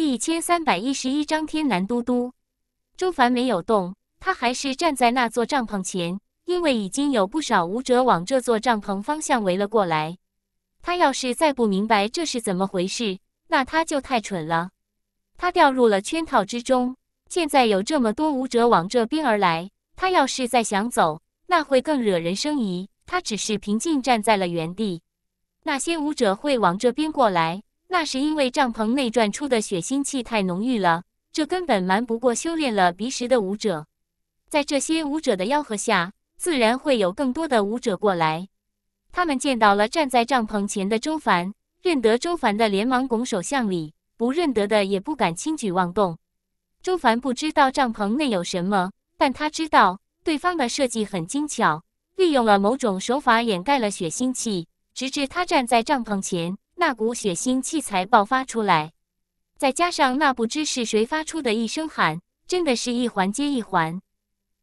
第一千三百一十一章天南嘟嘟。周凡没有动，他还是站在那座帐篷前，因为已经有不少舞者往这座帐篷方向围了过来。他要是再不明白这是怎么回事，那他就太蠢了。他掉入了圈套之中。现在有这么多舞者往这边而来，他要是再想走，那会更惹人生疑。他只是平静站在了原地。那些舞者会往这边过来。那是因为帐篷内传出的血腥气太浓郁了，这根本瞒不过修炼了鼻识的武者。在这些武者的吆喝下，自然会有更多的武者过来。他们见到了站在帐篷前的周凡，认得周凡的连忙拱手向礼，不认得的也不敢轻举妄动。周凡不知道帐篷内有什么，但他知道对方的设计很精巧，利用了某种手法掩盖了血腥气，直至他站在帐篷前。那股血腥气才爆发出来，再加上那不知是谁发出的一声喊，真的是一环接一环。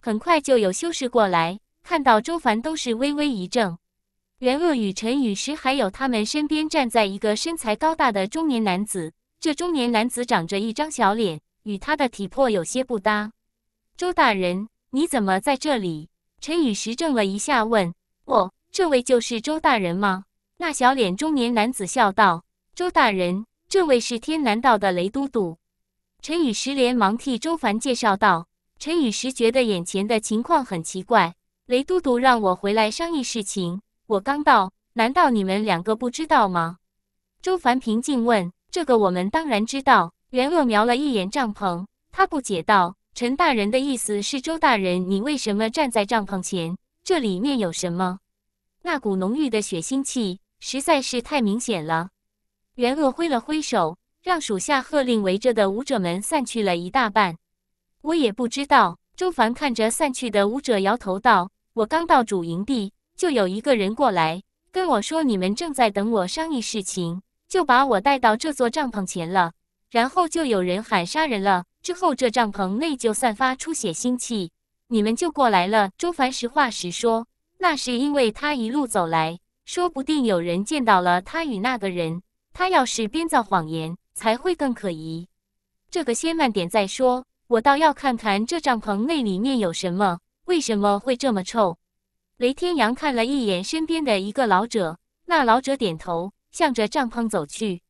很快就有修士过来，看到周凡都是微微一怔。袁鄂与陈雨石还有他们身边站在一个身材高大的中年男子。这中年男子长着一张小脸，与他的体魄有些不搭。周大人，你怎么在这里？陈雨石怔了一下，问：“哦，这位就是周大人吗？”那小脸中年男子笑道：“周大人，这位是天南道的雷都督。”陈雨石连忙替周凡介绍道：“陈雨石觉得眼前的情况很奇怪，雷都督让我回来商议事情，我刚到，难道你们两个不知道吗？”周凡平静问：“这个我们当然知道。”袁恶瞄了一眼帐篷，他不解道：“陈大人的意思是，周大人，你为什么站在帐篷前？这里面有什么？那股浓郁的血腥气。”实在是太明显了，袁鄂挥了挥手，让属下喝令围着的武者们散去了一大半。我也不知道，周凡看着散去的武者，摇头道：“我刚到主营地，就有一个人过来跟我说你们正在等我商议事情，就把我带到这座帐篷前了。然后就有人喊杀人了，之后这帐篷内就散发出血腥气，你们就过来了。”周凡实话实说，那是因为他一路走来。说不定有人见到了他与那个人，他要是编造谎言，才会更可疑。这个先慢点再说，我倒要看看这帐篷内里面有什么，为什么会这么臭？雷天阳看了一眼身边的一个老者，那老者点头，向着帐篷走去。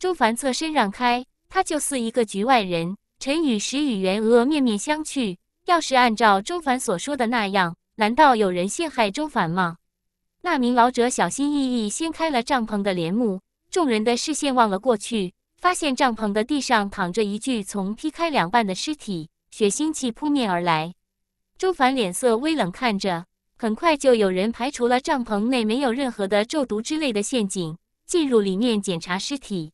周凡侧身让开，他就似一个局外人。陈宇、石与元娥面面相觑，要是按照周凡所说的那样，难道有人陷害周凡吗？那名老者小心翼翼掀开了帐篷的帘幕，众人的视线望了过去，发现帐篷的地上躺着一具从劈开两半的尸体，血腥气扑面而来。周凡脸色微冷，看着，很快就有人排除了帐篷内没有任何的咒毒之类的陷阱，进入里面检查尸体。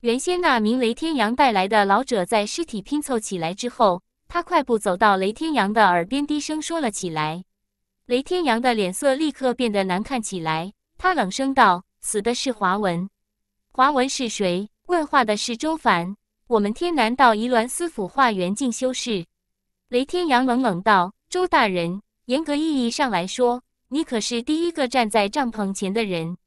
原先那名雷天阳带来的老者在尸体拼凑起来之后，他快步走到雷天阳的耳边，低声说了起来。雷天阳的脸色立刻变得难看起来，他冷声道：“死的是华文，华文是谁？问话的是周凡，我们天南道宜鸾司府化缘境修士。”雷天阳冷冷道：“周大人，严格意义上来说，你可是第一个站在帐篷前的人，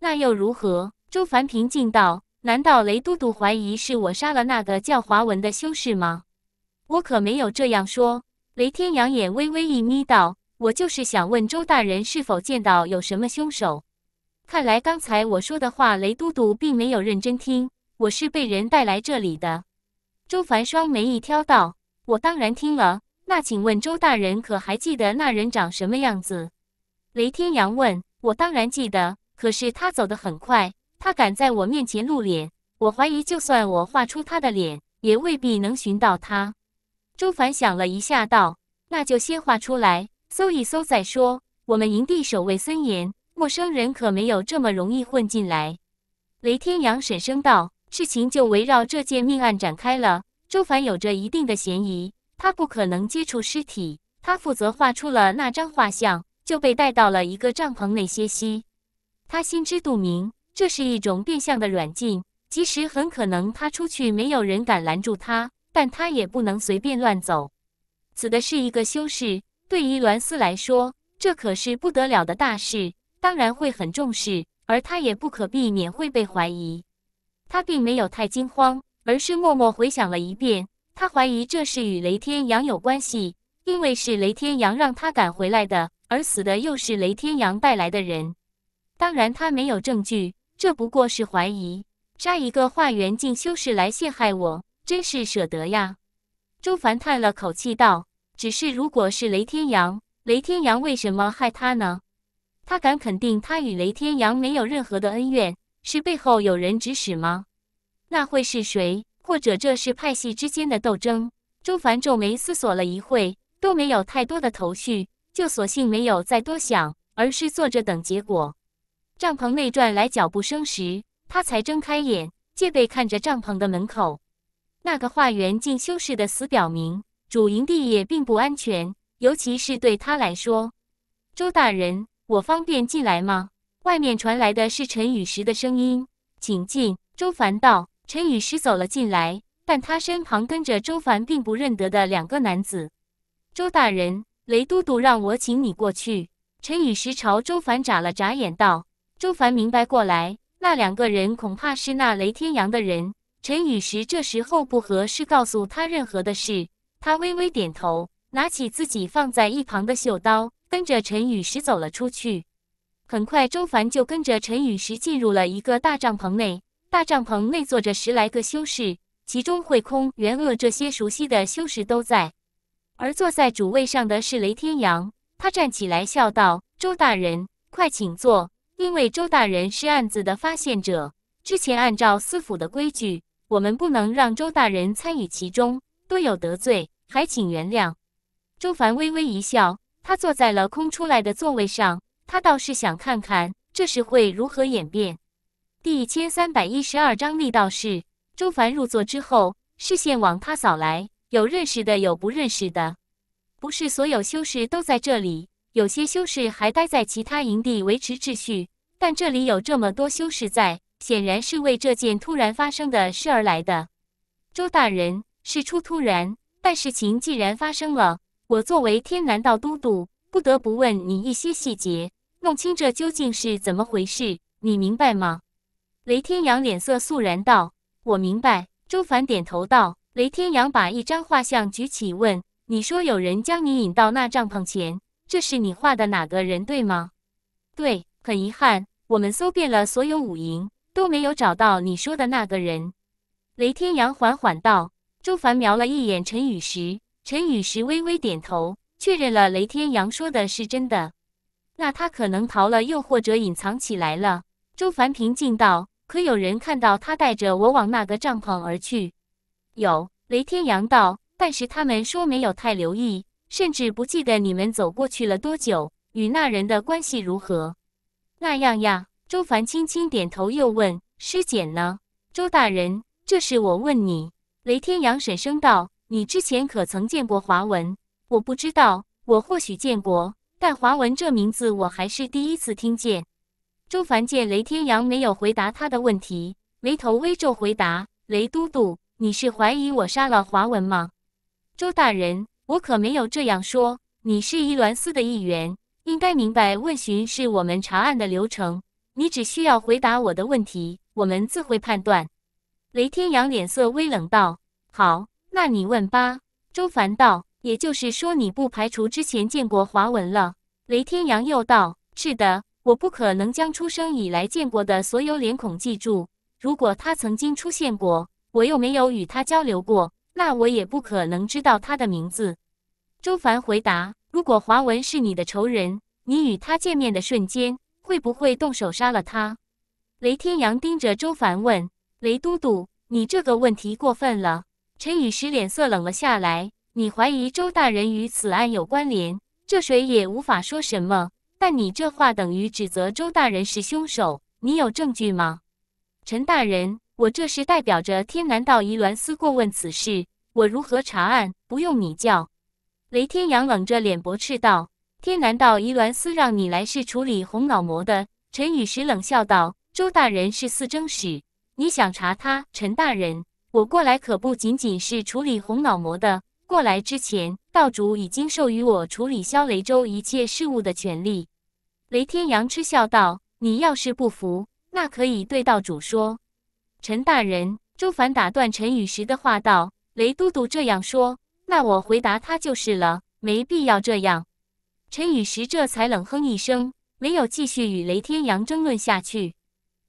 那又如何？”周凡平静道：“难道雷都督怀疑是我杀了那个叫华文的修士吗？我可没有这样说。”雷天阳眼微微一眯道。我就是想问周大人是否见到有什么凶手。看来刚才我说的话，雷都督并没有认真听。我是被人带来这里的。周凡双眉一挑道：“我当然听了。那请问周大人可还记得那人长什么样子？”雷天阳问我：“当然记得，可是他走得很快，他敢在我面前露脸，我怀疑就算我画出他的脸，也未必能寻到他。”周凡想了一下道：“那就先画出来。”搜一搜再说。我们营地守卫森严，陌生人可没有这么容易混进来。雷天阳沉声道：“事情就围绕这件命案展开了。周凡有着一定的嫌疑，他不可能接触尸体。他负责画出了那张画像，就被带到了一个帐篷内歇息。他心知肚明，这是一种变相的软禁。即使很可能他出去，没有人敢拦住他，但他也不能随便乱走。此的是一个修士。”对于栾斯来说，这可是不得了的大事，当然会很重视，而他也不可避免会被怀疑。他并没有太惊慌，而是默默回想了一遍，他怀疑这事与雷天阳有关系，因为是雷天阳让他赶回来的，而死的又是雷天阳带来的人。当然，他没有证据，这不过是怀疑。杀一个化缘境修士来陷害我，真是舍得呀！周凡叹了口气道。只是，如果是雷天阳，雷天阳为什么害他呢？他敢肯定，他与雷天阳没有任何的恩怨，是背后有人指使吗？那会是谁？或者这是派系之间的斗争？周凡皱眉思索了一会，都没有太多的头绪，就索性没有再多想，而是坐着等结果。帐篷内传来脚步声时，他才睁开眼，戒备看着帐篷的门口。那个化缘境修士的死，表明。主营地也并不安全，尤其是对他来说。周大人，我方便进来吗？外面传来的是陈雨石的声音：“请进。”周凡道。陈雨石走了进来，但他身旁跟着周凡并不认得的两个男子。周大人，雷都督让我请你过去。陈雨石朝周凡眨了眨眼，道：“周凡明白过来，那两个人恐怕是那雷天阳的人。”陈雨石这时候不合适告诉他任何的事。他微微点头，拿起自己放在一旁的绣刀，跟着陈雨石走了出去。很快，周凡就跟着陈雨石进入了一个大帐篷内。大帐篷内坐着十来个修士，其中慧空、元恶这些熟悉的修士都在。而坐在主位上的是雷天阳，他站起来笑道：“周大人，快请坐，因为周大人是案子的发现者。之前按照司府的规矩，我们不能让周大人参与其中。”多有得罪，还请原谅。周凡微微一笑，他坐在了空出来的座位上。他倒是想看看这事会如何演变。第一千三百一十二章力道是。周凡入座之后，视线往他扫来，有认识的，有不认识的。不是所有修士都在这里，有些修士还待在其他营地维持秩序。但这里有这么多修士在，显然是为这件突然发生的事而来的。周大人。事出突然，但事情既然发生了，我作为天南道都督，不得不问你一些细节，弄清这究竟是怎么回事。你明白吗？雷天阳脸色肃然道：“我明白。”周凡点头道。雷天阳把一张画像举起问：“你说有人将你引到那帐篷前，这是你画的哪个人，对吗？”“对。”很遗憾，我们搜遍了所有武营，都没有找到你说的那个人。”雷天阳缓缓道。周凡瞄了一眼陈雨石，陈雨石微微点头，确认了雷天阳说的是真的。那他可能逃了，又或者隐藏起来了。周凡平静道：“可有人看到他带着我往那个帐篷而去？”有雷天阳道：“但是他们说没有太留意，甚至不记得你们走过去了多久，与那人的关系如何？”那样呀，周凡轻轻点头，又问：“师姐呢？”周大人，这是我问你。雷天阳沈声道：“你之前可曾见过华文？”我不知道，我或许见过，但华文这名字我还是第一次听见。周凡见雷天阳没有回答他的问题，眉头微皱，回答：“雷都督，你是怀疑我杀了华文吗？”周大人，我可没有这样说。你是仪鸾司的一员，应该明白问询是我们查案的流程。你只需要回答我的问题，我们自会判断。雷天阳脸色微冷，道：“好，那你问吧。”周凡道：“也就是说，你不排除之前见过华文了？”雷天阳又道：“是的，我不可能将出生以来见过的所有脸孔记住。如果他曾经出现过，我又没有与他交流过，那我也不可能知道他的名字。”周凡回答：“如果华文是你的仇人，你与他见面的瞬间，会不会动手杀了他？”雷天阳盯着周凡问。雷都督，你这个问题过分了。陈雨石脸色冷了下来。你怀疑周大人与此案有关联，这谁也无法说什么。但你这话等于指责周大人是凶手，你有证据吗？陈大人，我这是代表着天南道仪鸾司过问此事，我如何查案，不用你教。雷天阳冷着脸驳斥道：“天南道仪鸾司让你来是处理红脑魔的。”陈雨石冷笑道：“周大人是四征使。”你想查他，陈大人？我过来可不仅仅是处理红脑魔的。过来之前，道主已经授予我处理萧雷州一切事务的权利。雷天阳嗤笑道：“你要是不服，那可以对道主说。”陈大人，周凡打断陈雨石的话道：“雷都督这样说，那我回答他就是了，没必要这样。”陈雨石这才冷哼一声，没有继续与雷天阳争论下去。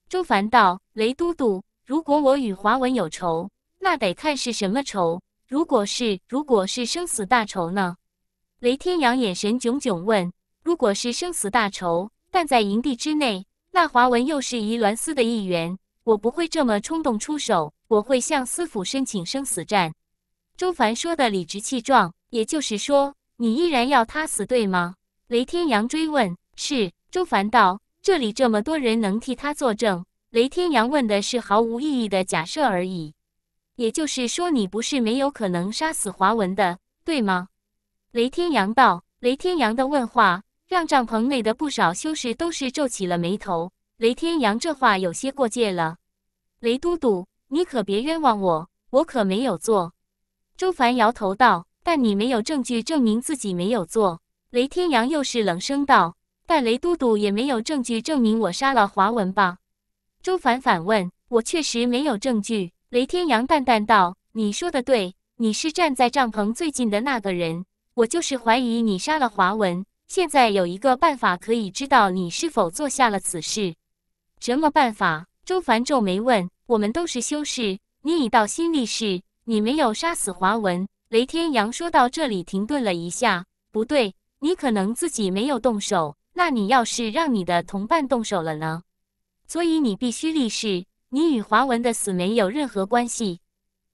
周凡道：“雷都督，如果我与华文有仇，那得看是什么仇。如果是，如果是生死大仇呢？”雷天阳眼神炯炯问：“如果是生死大仇，但在营地之内，那华文又是宜鸾司的一员，我不会这么冲动出手，我会向司府申请生死战。”周凡说的理直气壮，也就是说，你依然要他死，对吗？”雷天阳追问。“是。”周凡道。这里这么多人能替他作证。雷天阳问的是毫无意义的假设而已，也就是说，你不是没有可能杀死华文的，对吗？雷天阳道。雷天阳的问话让帐篷内的不少修士都是皱起了眉头。雷天阳这话有些过界了。雷都督，你可别冤枉我，我可没有做。周凡摇头道。但你没有证据证明自己没有做。雷天阳又是冷声道。但雷都督也没有证据证明我杀了华文吧？周凡反问。我确实没有证据。雷天阳淡淡道：“你说的对，你是站在帐篷最近的那个人，我就是怀疑你杀了华文。现在有一个办法可以知道你是否做下了此事。什么办法？”周凡皱眉问。我们都是修士，你已到新力士，你没有杀死华文。雷天阳说到这里停顿了一下：“不对，你可能自己没有动手。”那你要是让你的同伴动手了呢？所以你必须立誓，你与华文的死没有任何关系。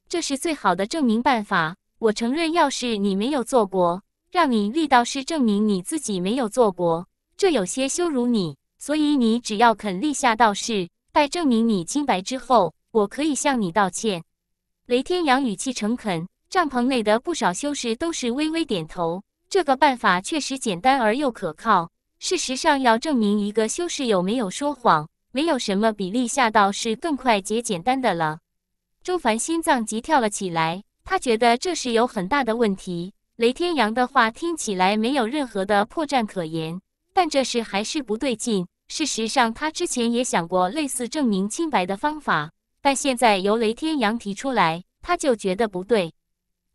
这是最好的证明办法。我承认，要是你没有做过，让你立道是证明你自己没有做过，这有些羞辱你。所以你只要肯立下道誓，待证明你清白之后，我可以向你道歉。雷天阳语气诚恳，帐篷内的不少修士都是微微点头。这个办法确实简单而又可靠。事实上，要证明一个修士有没有说谎，没有什么比立下道是更快捷简单的了。周凡心脏急跳了起来，他觉得这是有很大的问题。雷天阳的话听起来没有任何的破绽可言，但这事还是不对劲。事实上，他之前也想过类似证明清白的方法，但现在由雷天阳提出来，他就觉得不对。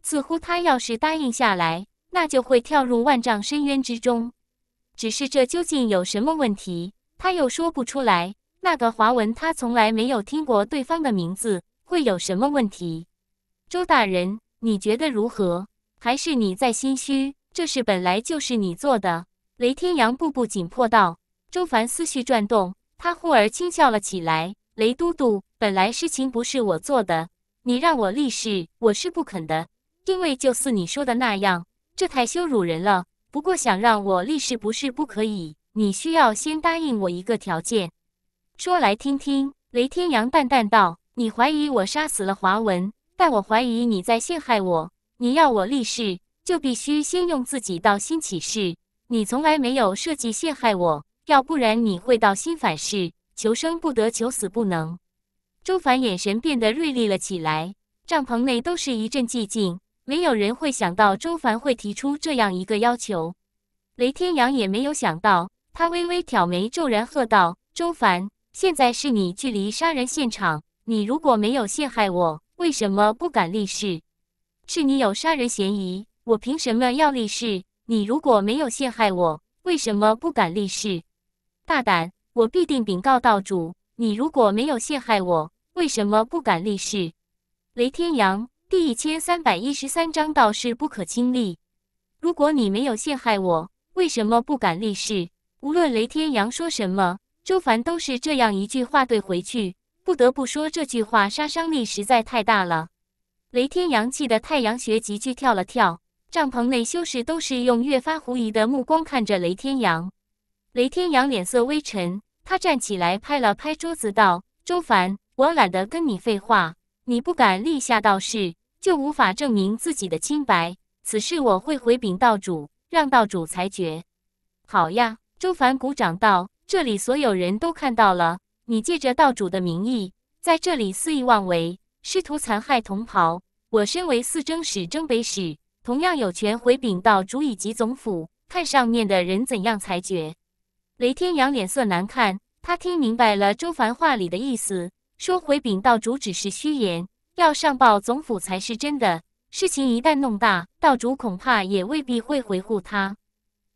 似乎他要是答应下来，那就会跳入万丈深渊之中。只是这究竟有什么问题？他又说不出来。那个华文，他从来没有听过对方的名字，会有什么问题？周大人，你觉得如何？还是你在心虚？这事本来就是你做的。雷天阳步步紧迫道。周凡思绪转动，他忽而轻笑了起来。雷都督，本来事情不是我做的，你让我立誓，我是不肯的，因为就似你说的那样，这太羞辱人了。不过，想让我立誓不是不可以，你需要先答应我一个条件。说来听听。”雷天阳淡淡道，“你怀疑我杀死了华文，但我怀疑你在陷害我。你要我立誓，就必须先用自己道心起誓。你从来没有设计陷害我，要不然你会道心反噬，求生不得，求死不能。”周凡眼神变得锐利了起来。帐篷内都是一阵寂静。没有人会想到周凡会提出这样一个要求，雷天阳也没有想到。他微微挑眉，骤然喝道：“周凡，现在是你距离杀人现场。你如果没有陷害我，为什么不敢立誓？是你有杀人嫌疑，我凭什么要立誓？你如果没有陷害我，为什么不敢立誓？大胆，我必定禀告道主。你如果没有陷害我，为什么不敢立誓？”雷天阳。第一千三百一十三章道士不可轻立。如果你没有陷害我，为什么不敢立誓？无论雷天阳说什么，周凡都是这样一句话怼回去。不得不说，这句话杀伤力实在太大了。雷天阳气的太阳穴急剧跳了跳，帐篷内修士都是用越发狐疑的目光看着雷天阳。雷天阳脸色微沉，他站起来拍了拍桌子道：“周凡，我懒得跟你废话，你不敢立下道士。”就无法证明自己的清白。此事我会回禀道主，让道主裁决。好呀，周凡鼓掌道：“这里所有人都看到了，你借着道主的名义在这里肆意妄为，试图残害同袍。我身为四征使、征北使，同样有权回禀道主以及总府，看上面的人怎样裁决。”雷天阳脸色难看，他听明白了周凡话里的意思，说回禀道主只是虚言。要上报总府才是真的。事情一旦弄大，道主恐怕也未必会回护他。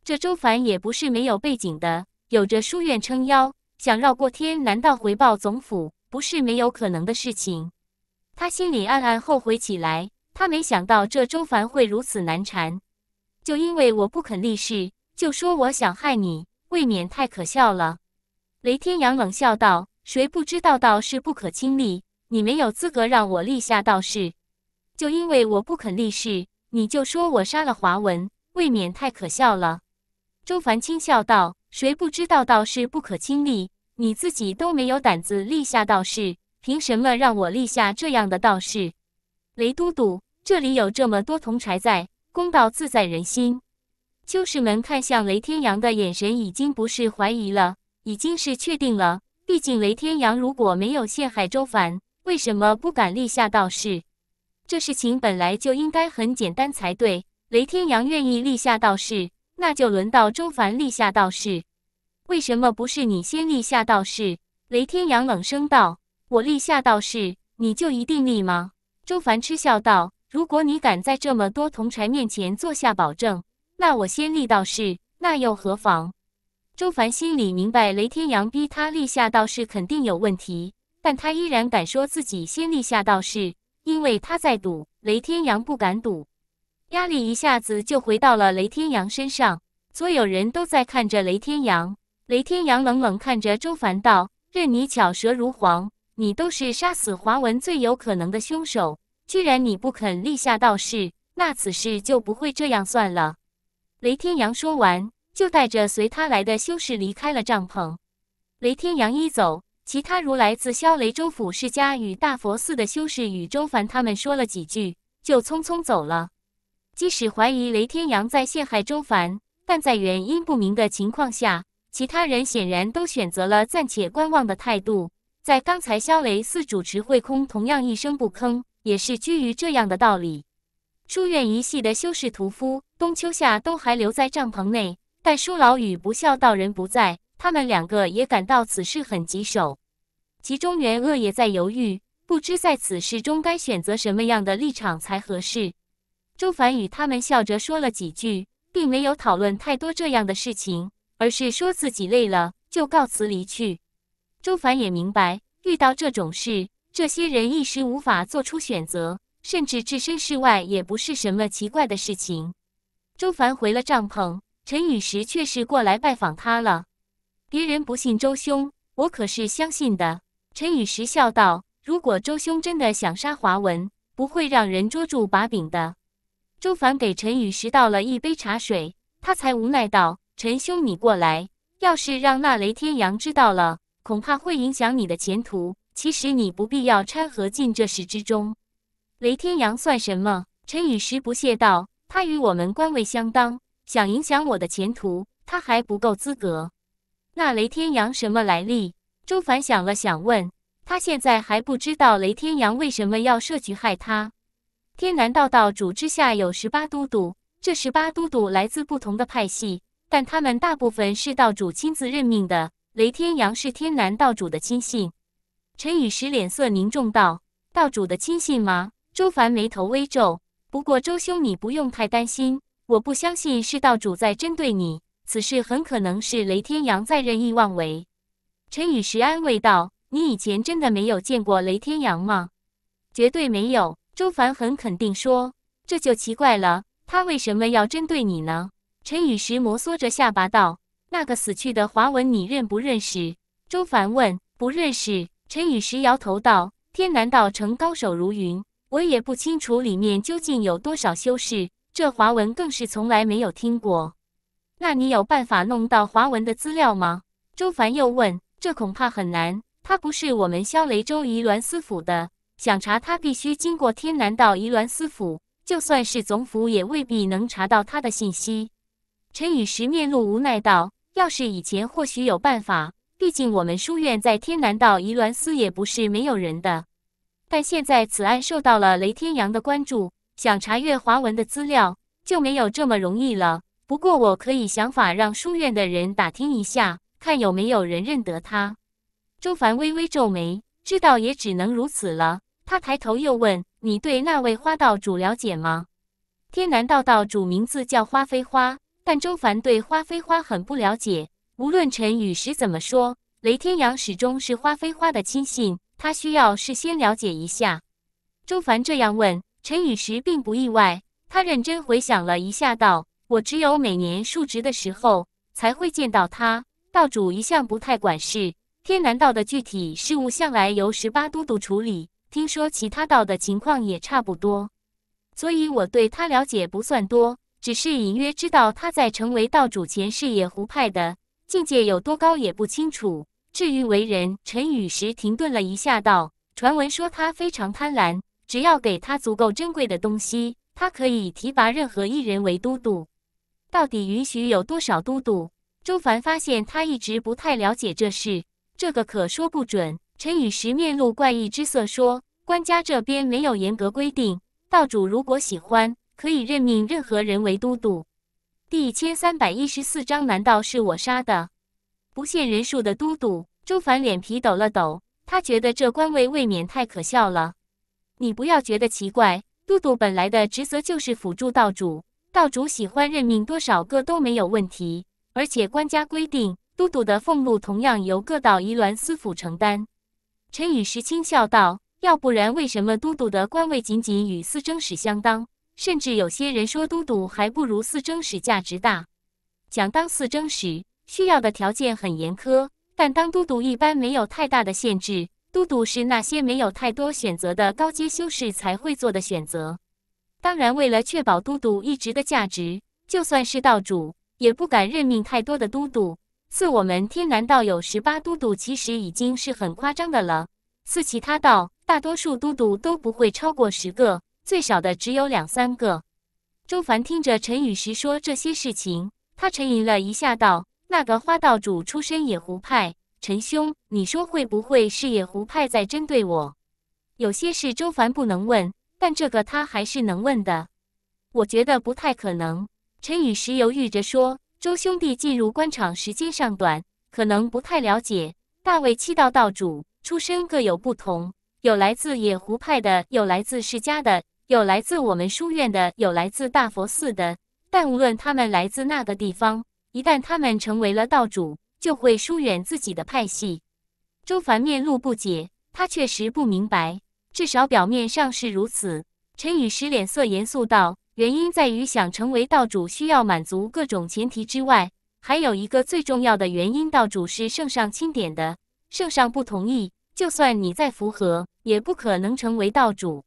这周凡也不是没有背景的，有着书院撑腰，想绕过天难道回报总府不是没有可能的事情？他心里暗暗后悔起来。他没想到这周凡会如此难缠。就因为我不肯立誓，就说我想害你，未免太可笑了。雷天阳冷笑道：“谁不知道道是不可轻立？”你没有资格让我立下道士，就因为我不肯立誓，你就说我杀了华文，未免太可笑了。周凡轻笑道：“谁不知道道士不可轻立？你自己都没有胆子立下道士，凭什么让我立下这样的道士？”雷都督，这里有这么多铜柴在，公道自在人心。邱士们看向雷天阳的眼神已经不是怀疑了，已经是确定了。毕竟雷天阳如果没有陷害周凡，为什么不敢立下道誓？这事情本来就应该很简单才对。雷天阳愿意立下道誓，那就轮到周凡立下道誓。为什么不是你先立下道誓？雷天阳冷声道：“我立下道誓，你就一定立吗？”周凡嗤笑道：“如果你敢在这么多同柴面前做下保证，那我先立道誓，那又何妨？”周凡心里明白，雷天阳逼他立下道士肯定有问题。但他依然敢说自己先立下道誓，因为他在赌雷天阳不敢赌，压力一下子就回到了雷天阳身上。所有人都在看着雷天阳，雷天阳冷冷看着周凡道：“任你巧舌如簧，你都是杀死华文最有可能的凶手。既然你不肯立下道誓，那此事就不会这样算了。”雷天阳说完，就带着随他来的修士离开了帐篷。雷天阳一走。其他如来自萧雷州府世家与大佛寺的修士与周凡他们说了几句，就匆匆走了。即使怀疑雷天阳在陷害周凡，但在原因不明的情况下，其他人显然都选择了暂且观望的态度。在刚才萧雷寺主持慧空同样一声不吭，也是居于这样的道理。书院一系的修士屠夫冬秋夏都还留在帐篷内，但舒老与不孝道人不在。他们两个也感到此事很棘手，其中原鄂也在犹豫，不知在此事中该选择什么样的立场才合适。周凡与他们笑着说了几句，并没有讨论太多这样的事情，而是说自己累了，就告辞离去。周凡也明白，遇到这种事，这些人一时无法做出选择，甚至置身事外也不是什么奇怪的事情。周凡回了帐篷，陈雨时却是过来拜访他了。别人不信周兄，我可是相信的。陈雨石笑道：“如果周兄真的想杀华文，不会让人捉住把柄的。”周凡给陈雨石倒了一杯茶水，他才无奈道：“陈兄，你过来。要是让那雷天阳知道了，恐怕会影响你的前途。其实你不必要掺和进这事之中。”雷天阳算什么？陈雨石不屑道：“他与我们官位相当，想影响我的前途，他还不够资格。”那雷天阳什么来历？周凡想了想，问他：“现在还不知道雷天阳为什么要设局害他。天南道道主之下有十八都督，这十八都督来自不同的派系，但他们大部分是道主亲自任命的。雷天阳是天南道主的亲信。”陈雨石脸色凝重道：“道主的亲信吗？”周凡眉头微皱，不过周兄，你不用太担心，我不相信是道主在针对你。此事很可能是雷天阳在任意妄为。陈雨石安慰道：“你以前真的没有见过雷天阳吗？”“绝对没有。”周凡很肯定说。“这就奇怪了，他为什么要针对你呢？”陈雨石摩挲着下巴道：“那个死去的华文，你认不认识？”周凡问：“不认识。”陈雨石摇头道：“天南道城高手如云，我也不清楚里面究竟有多少修士。这华文更是从来没有听过。”那你有办法弄到华文的资料吗？周凡又问。这恐怕很难。他不是我们萧雷州宜鸾司府的，想查他必须经过天南道宜鸾司府，就算是总府也未必能查到他的信息。陈雨石面露无奈道：“要是以前或许有办法，毕竟我们书院在天南道宜鸾司也不是没有人的。但现在此案受到了雷天阳的关注，想查阅华文的资料就没有这么容易了。”不过，我可以想法让书院的人打听一下，看有没有人认得他。周凡微微皱眉，知道也只能如此了。他抬头又问：“你对那位花道主了解吗？”天南道道主名字叫花飞花，但周凡对花飞花很不了解。无论陈雨石怎么说，雷天阳始终是花飞花的亲信，他需要事先了解一下。周凡这样问，陈雨石并不意外，他认真回想了一下，道。我只有每年述职的时候才会见到他。道主一向不太管事，天南道的具体事务向来由十八都督处理。听说其他道的情况也差不多，所以我对他了解不算多，只是隐约知道他在成为道主前是野狐派的，境界有多高也不清楚。至于为人，陈宇时停顿了一下，道：“传闻说他非常贪婪，只要给他足够珍贵的东西，他可以提拔任何一人为都督。”到底允许有多少都督？周凡发现他一直不太了解这事，这个可说不准。陈雨石面露怪异之色，说：“官家这边没有严格规定，道主如果喜欢，可以任命任何人为都督。”第一千三百一十四章，难道是我杀的？不限人数的都督？周凡脸皮抖了抖，他觉得这官位未免太可笑了。你不要觉得奇怪，都督本来的职责就是辅助道主。道主喜欢任命多少个都没有问题，而且官家规定，都督的俸禄同样由各道仪鸾司府承担。陈宇石轻笑道：“要不然，为什么都督的官位仅仅与司征使相当？甚至有些人说，都督还不如司征使价值大。讲当司征使需要的条件很严苛，但当都督一般没有太大的限制。都督是那些没有太多选择的高阶修士才会做的选择。”当然，为了确保都督一职的价值，就算是道主也不敢任命太多的都督。赐我们天南道有十八都督，其实已经是很夸张的了。赐其他道，大多数都督都不会超过十个，最少的只有两三个。周凡听着陈雨石说这些事情，他沉吟了一下，道：“那个花道主出身野狐派，陈兄，你说会不会是野狐派在针对我？有些事，周凡不能问。”但这个他还是能问的，我觉得不太可能。陈雨石犹豫着说：“周兄弟进入官场时间尚短，可能不太了解。大魏七道道主出身各有不同，有来自野狐派的，有来自世家的，有来自我们书院的，有来自大佛寺的。但无论他们来自那个地方，一旦他们成为了道主，就会疏远自己的派系。”周凡面露不解，他确实不明白。至少表面上是如此。陈雨石脸色严肃道：“原因在于，想成为道主，需要满足各种前提之外，还有一个最重要的原因。道主是圣上钦点的，圣上不同意，就算你再符合，也不可能成为道主。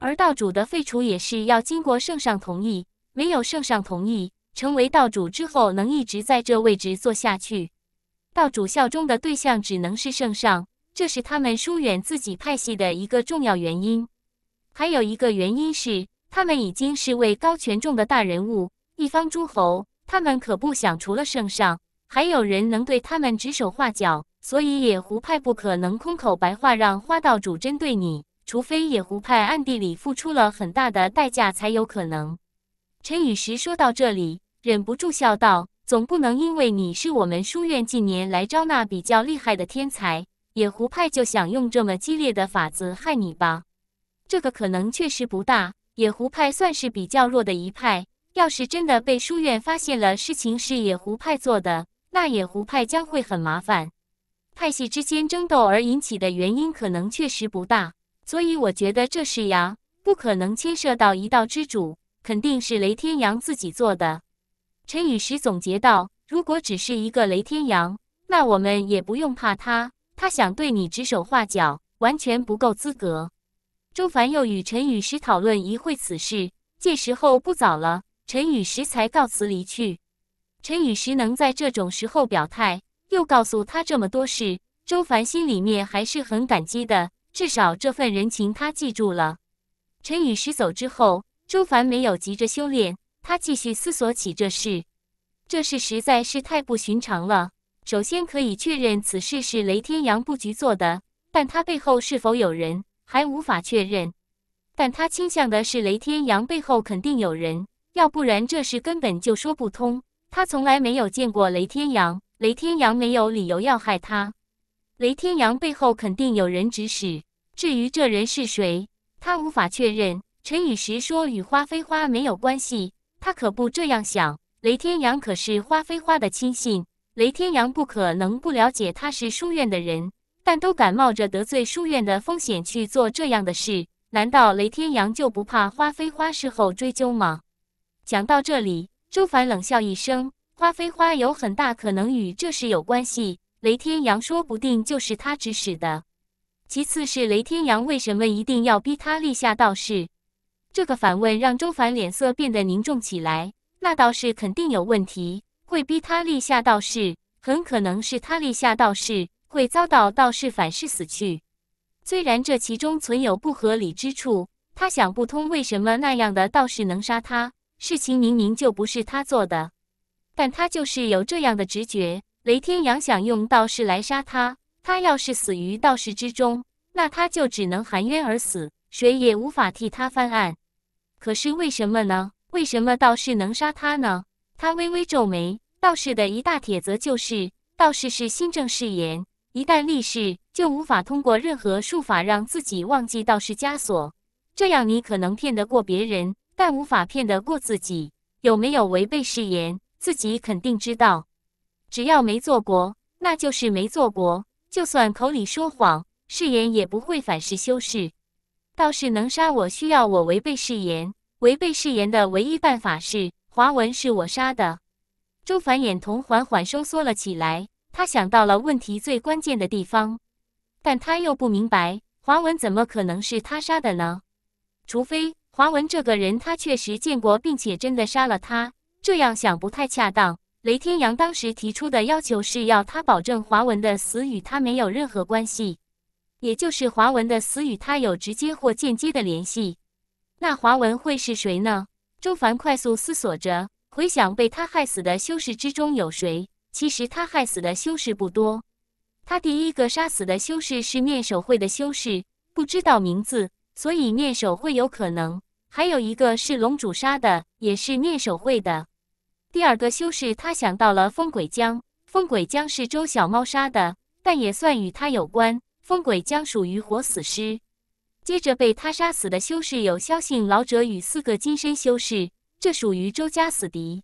而道主的废除也是要经过圣上同意，没有圣上同意，成为道主之后能一直在这位置做下去。道主效忠的对象只能是圣上。”这是他们疏远自己派系的一个重要原因，还有一个原因是他们已经是位高权重的大人物，一方诸侯，他们可不想除了圣上还有人能对他们指手画脚，所以野狐派不可能空口白话让花道主针对你，除非野狐派暗地里付出了很大的代价才有可能。陈雨石说到这里，忍不住笑道：“总不能因为你是我们书院近年来招纳比较厉害的天才。”野狐派就想用这么激烈的法子害你吧？这个可能确实不大。野狐派算是比较弱的一派，要是真的被书院发现了事情是野狐派做的，那野狐派将会很麻烦。派系之间争斗而引起的原因可能确实不大，所以我觉得这事呀，不可能牵涉到一道之主，肯定是雷天阳自己做的。陈雨石总结道：“如果只是一个雷天阳，那我们也不用怕他。”他想对你指手画脚，完全不够资格。周凡又与陈雨石讨论一会此事，届时候不早了，陈雨石才告辞离去。陈雨石能在这种时候表态，又告诉他这么多事，周凡心里面还是很感激的，至少这份人情他记住了。陈雨石走之后，周凡没有急着修炼，他继续思索起这事，这事实在是太不寻常了。首先可以确认此事是雷天阳布局做的，但他背后是否有人还无法确认。但他倾向的是雷天阳背后肯定有人，要不然这事根本就说不通。他从来没有见过雷天阳，雷天阳没有理由要害他。雷天阳背后肯定有人指使，至于这人是谁，他无法确认。陈雨石说与花非花没有关系，他可不这样想。雷天阳可是花非花的亲信。雷天阳不可能不了解他是书院的人，但都敢冒着得罪书院的风险去做这样的事，难道雷天阳就不怕花非花事后追究吗？讲到这里，周凡冷笑一声，花非花有很大可能与这事有关系，雷天阳说不定就是他指使的。其次是雷天阳为什么一定要逼他立下道誓？这个反问让周凡脸色变得凝重起来，那道士肯定有问题。会逼他立下道士，很可能是他立下道士会遭到道士反噬死去。虽然这其中存有不合理之处，他想不通为什么那样的道士能杀他，事情明明就不是他做的，但他就是有这样的直觉。雷天阳想用道士来杀他，他要是死于道士之中，那他就只能含冤而死，谁也无法替他翻案。可是为什么呢？为什么道士能杀他呢？他微微皱眉，道士的一大铁则就是，道士是心正誓言，一旦立誓，就无法通过任何术法让自己忘记道士枷锁。这样你可能骗得过别人，但无法骗得过自己。有没有违背誓言，自己肯定知道。只要没做过，那就是没做过。就算口里说谎，誓言也不会反噬修士。道士能杀我，需要我违背誓言。违背誓言的唯一办法是。华文是我杀的，周凡眼瞳缓缓收缩了起来。他想到了问题最关键的地方，但他又不明白华文怎么可能是他杀的呢？除非华文这个人他确实见过，并且真的杀了他。这样想不太恰当。雷天阳当时提出的要求是要他保证华文的死与他没有任何关系，也就是华文的死与他有直接或间接的联系。那华文会是谁呢？周凡快速思索着，回想被他害死的修士之中有谁。其实他害死的修士不多，他第一个杀死的修士是面手会的修士，不知道名字，所以面手会有可能。还有一个是龙主杀的，也是面手会的。第二个修士，他想到了风鬼江，风鬼江是周小猫杀的，但也算与他有关。风鬼江属于活死尸。接着被他杀死的修士有萧姓老者与四个金身修士，这属于周家死敌。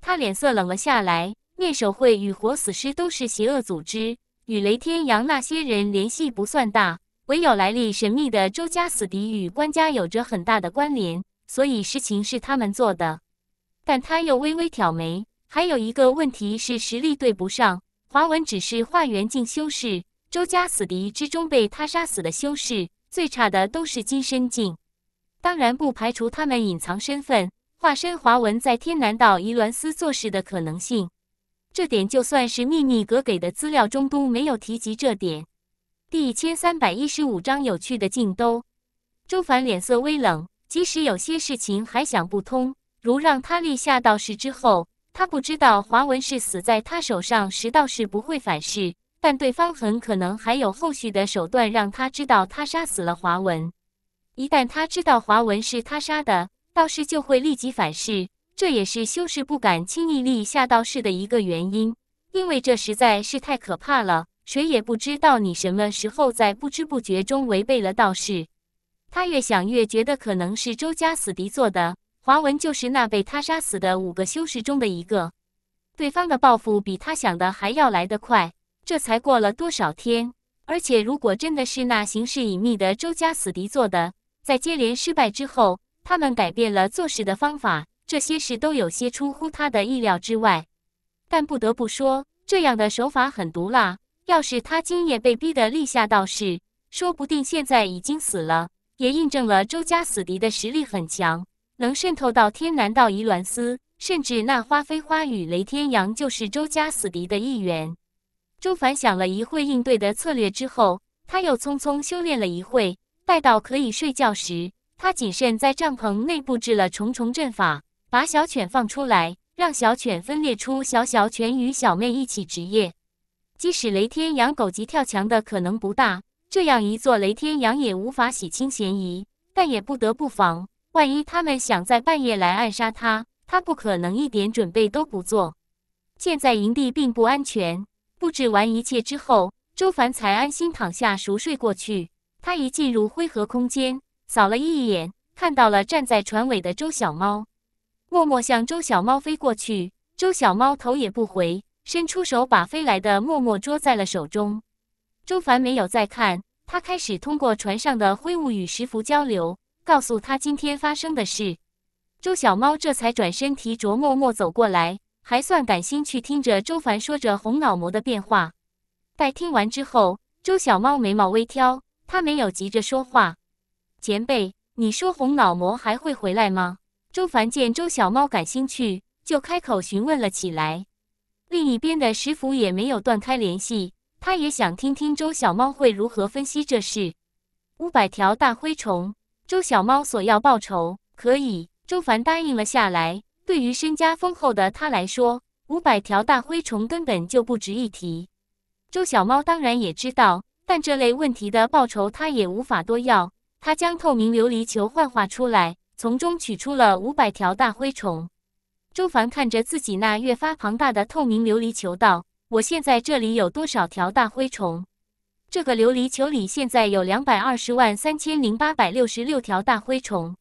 他脸色冷了下来。灭手会与活死尸都是邪恶组织，与雷天阳那些人联系不算大，唯有来历神秘的周家死敌与官家有着很大的关联，所以事情是他们做的。但他又微微挑眉，还有一个问题是实力对不上，华文只是化元境修士，周家死敌之中被他杀死的修士。最差的都是金身境。当然不排除他们隐藏身份，化身华文在天南岛夷鸾司做事的可能性。这点就算是秘密阁给的资料中都没有提及。这点。第一千三百一十五章有趣的镜都。周凡脸色微冷，即使有些事情还想不通，如让他立下道誓之后，他不知道华文是死在他手上时，道士不会反噬。但对方很可能还有后续的手段，让他知道他杀死了华文。一旦他知道华文是他杀的，道士就会立即反噬。这也是修士不敢轻易立下道士的一个原因，因为这实在是太可怕了。谁也不知道你什么时候在不知不觉中违背了道士。他越想越觉得可能是周家死敌做的，华文就是那被他杀死的五个修士中的一个。对方的报复比他想的还要来得快。这才过了多少天？而且，如果真的是那行事隐秘的周家死敌做的，在接连失败之后，他们改变了做事的方法。这些事都有些出乎他的意料之外。但不得不说，这样的手法很毒辣。要是他今夜被逼得立下道誓，说不定现在已经死了。也印证了周家死敌的实力很强，能渗透到天南道宜鸾司，甚至那花飞花与雷天阳就是周家死敌的一员。朱凡想了一会应对的策略之后，他又匆匆修炼了一会。待到可以睡觉时，他谨慎在帐篷内布置了重重阵法，把小犬放出来，让小犬分裂出小小犬与小妹一起值夜。即使雷天阳狗急跳墙的可能不大，这样一座雷天阳也无法洗清嫌疑，但也不得不防，万一他们想在半夜来暗杀他，他不可能一点准备都不做。现在营地并不安全。布置完一切之后，周凡才安心躺下熟睡过去。他一进入灰盒空间，扫了一眼，看到了站在船尾的周小猫，默默向周小猫飞过去。周小猫头也不回，伸出手把飞来的默默捉在了手中。周凡没有再看，他开始通过船上的灰雾与石符交流，告诉他今天发生的事。周小猫这才转身提着默默走过来。还算感兴趣，听着周凡说着红脑膜的变化。待听完之后，周小猫眉毛微挑，他没有急着说话。前辈，你说红脑膜还会回来吗？周凡见周小猫感兴趣，就开口询问了起来。另一边的石斧也没有断开联系，他也想听听周小猫会如何分析这事。五百条大灰虫，周小猫索要报酬，可以。周凡答应了下来。对于身家丰厚的他来说，五百条大灰虫根本就不值一提。周小猫当然也知道，但这类问题的报酬他也无法多要。他将透明琉璃球幻化出来，从中取出了五百条大灰虫。周凡看着自己那越发庞大的透明琉璃球，道：“我现在这里有多少条大灰虫？这个琉璃球里现在有两百二十万三千零八百六十六条大灰虫。”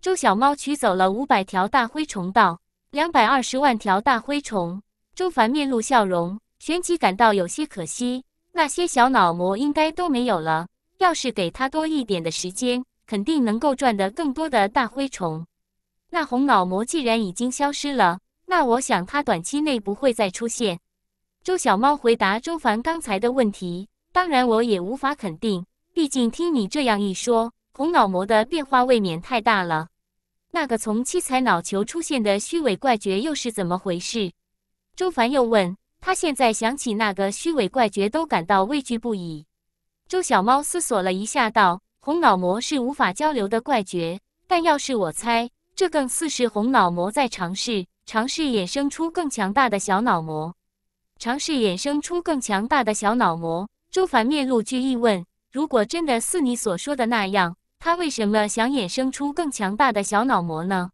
周小猫取走了五百条大灰虫，道：“两百二十万条大灰虫。”周凡面露笑容，旋即感到有些可惜。那些小脑膜应该都没有了。要是给他多一点的时间，肯定能够赚得更多的大灰虫。那红脑膜既然已经消失了，那我想它短期内不会再出现。周小猫回答周凡刚才的问题：“当然，我也无法肯定。毕竟听你这样一说，红脑膜的变化未免太大了。”那个从七彩脑球出现的虚伪怪绝又是怎么回事？周凡又问他，现在想起那个虚伪怪绝都感到畏惧不已。周小猫思索了一下，道：“红脑膜是无法交流的怪绝，但要是我猜，这更似是红脑膜在尝试，尝试衍生出更强大的小脑膜，尝试衍生出更强大的小脑膜。”周凡面露惧意问：“如果真的似你所说的那样？”他为什么想衍生出更强大的小脑膜呢？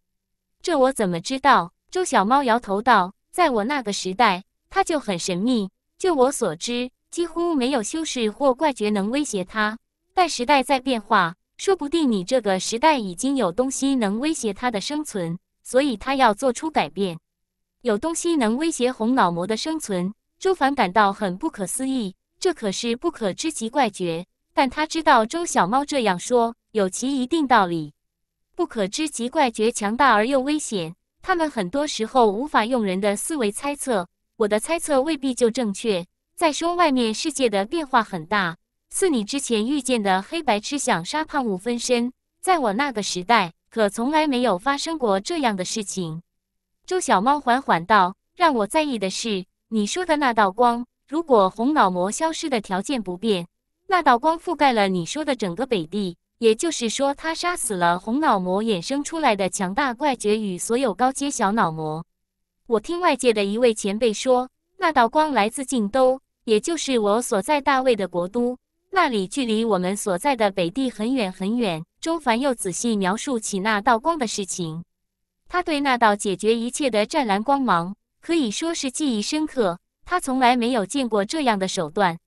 这我怎么知道？周小猫摇头道：“在我那个时代，它就很神秘。就我所知，几乎没有修士或怪绝能威胁它。但时代在变化，说不定你这个时代已经有东西能威胁它的生存，所以它要做出改变。有东西能威胁红脑膜的生存。”周凡感到很不可思议，这可是不可知极怪绝。但他知道周小猫这样说。有其一定道理，不可知即怪觉强大而又危险。他们很多时候无法用人的思维猜测，我的猜测未必就正确。再说外面世界的变化很大，似你之前遇见的黑白痴想杀胖五分身，在我那个时代可从来没有发生过这样的事情。周小猫缓缓道：“让我在意的是你说的那道光，如果红脑膜消失的条件不变，那道光覆盖了你说的整个北地。”也就是说，他杀死了红脑魔衍生出来的强大怪绝与所有高阶小脑魔。我听外界的一位前辈说，那道光来自晋都，也就是我所在大魏的国都，那里距离我们所在的北地很远很远。周凡又仔细描述起那道光的事情，他对那道解决一切的湛蓝光芒可以说是记忆深刻，他从来没有见过这样的手段。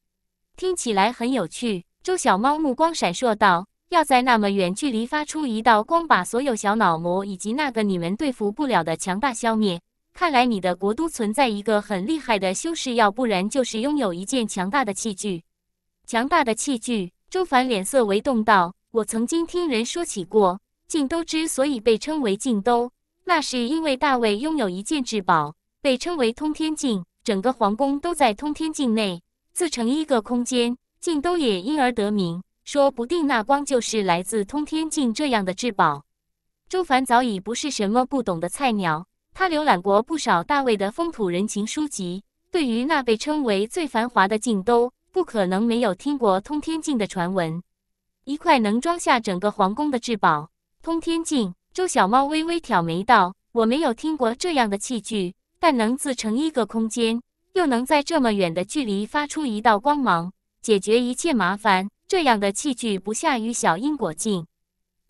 听起来很有趣，周小猫目光闪烁道。要在那么远距离发出一道光，把所有小脑膜以及那个你们对付不了的强大消灭。看来你的国都存在一个很厉害的修士，要不然就是拥有一件强大的器具。强大的器具，周凡脸色微动道：“我曾经听人说起过，晋都之所以被称为晋都，那是因为大卫拥有一件至宝，被称为通天镜，整个皇宫都在通天境内，自成一个空间，晋都也因而得名。”说不定那光就是来自通天镜这样的至宝。周凡早已不是什么不懂的菜鸟，他浏览过不少大卫的风土人情书籍，对于那被称为最繁华的晋都，不可能没有听过通天镜的传闻。一块能装下整个皇宫的至宝，通天镜。周小猫微微挑眉道：“我没有听过这样的器具，但能自成一个空间，又能在这么远的距离发出一道光芒，解决一切麻烦。”这样的器具不下于小因果镜，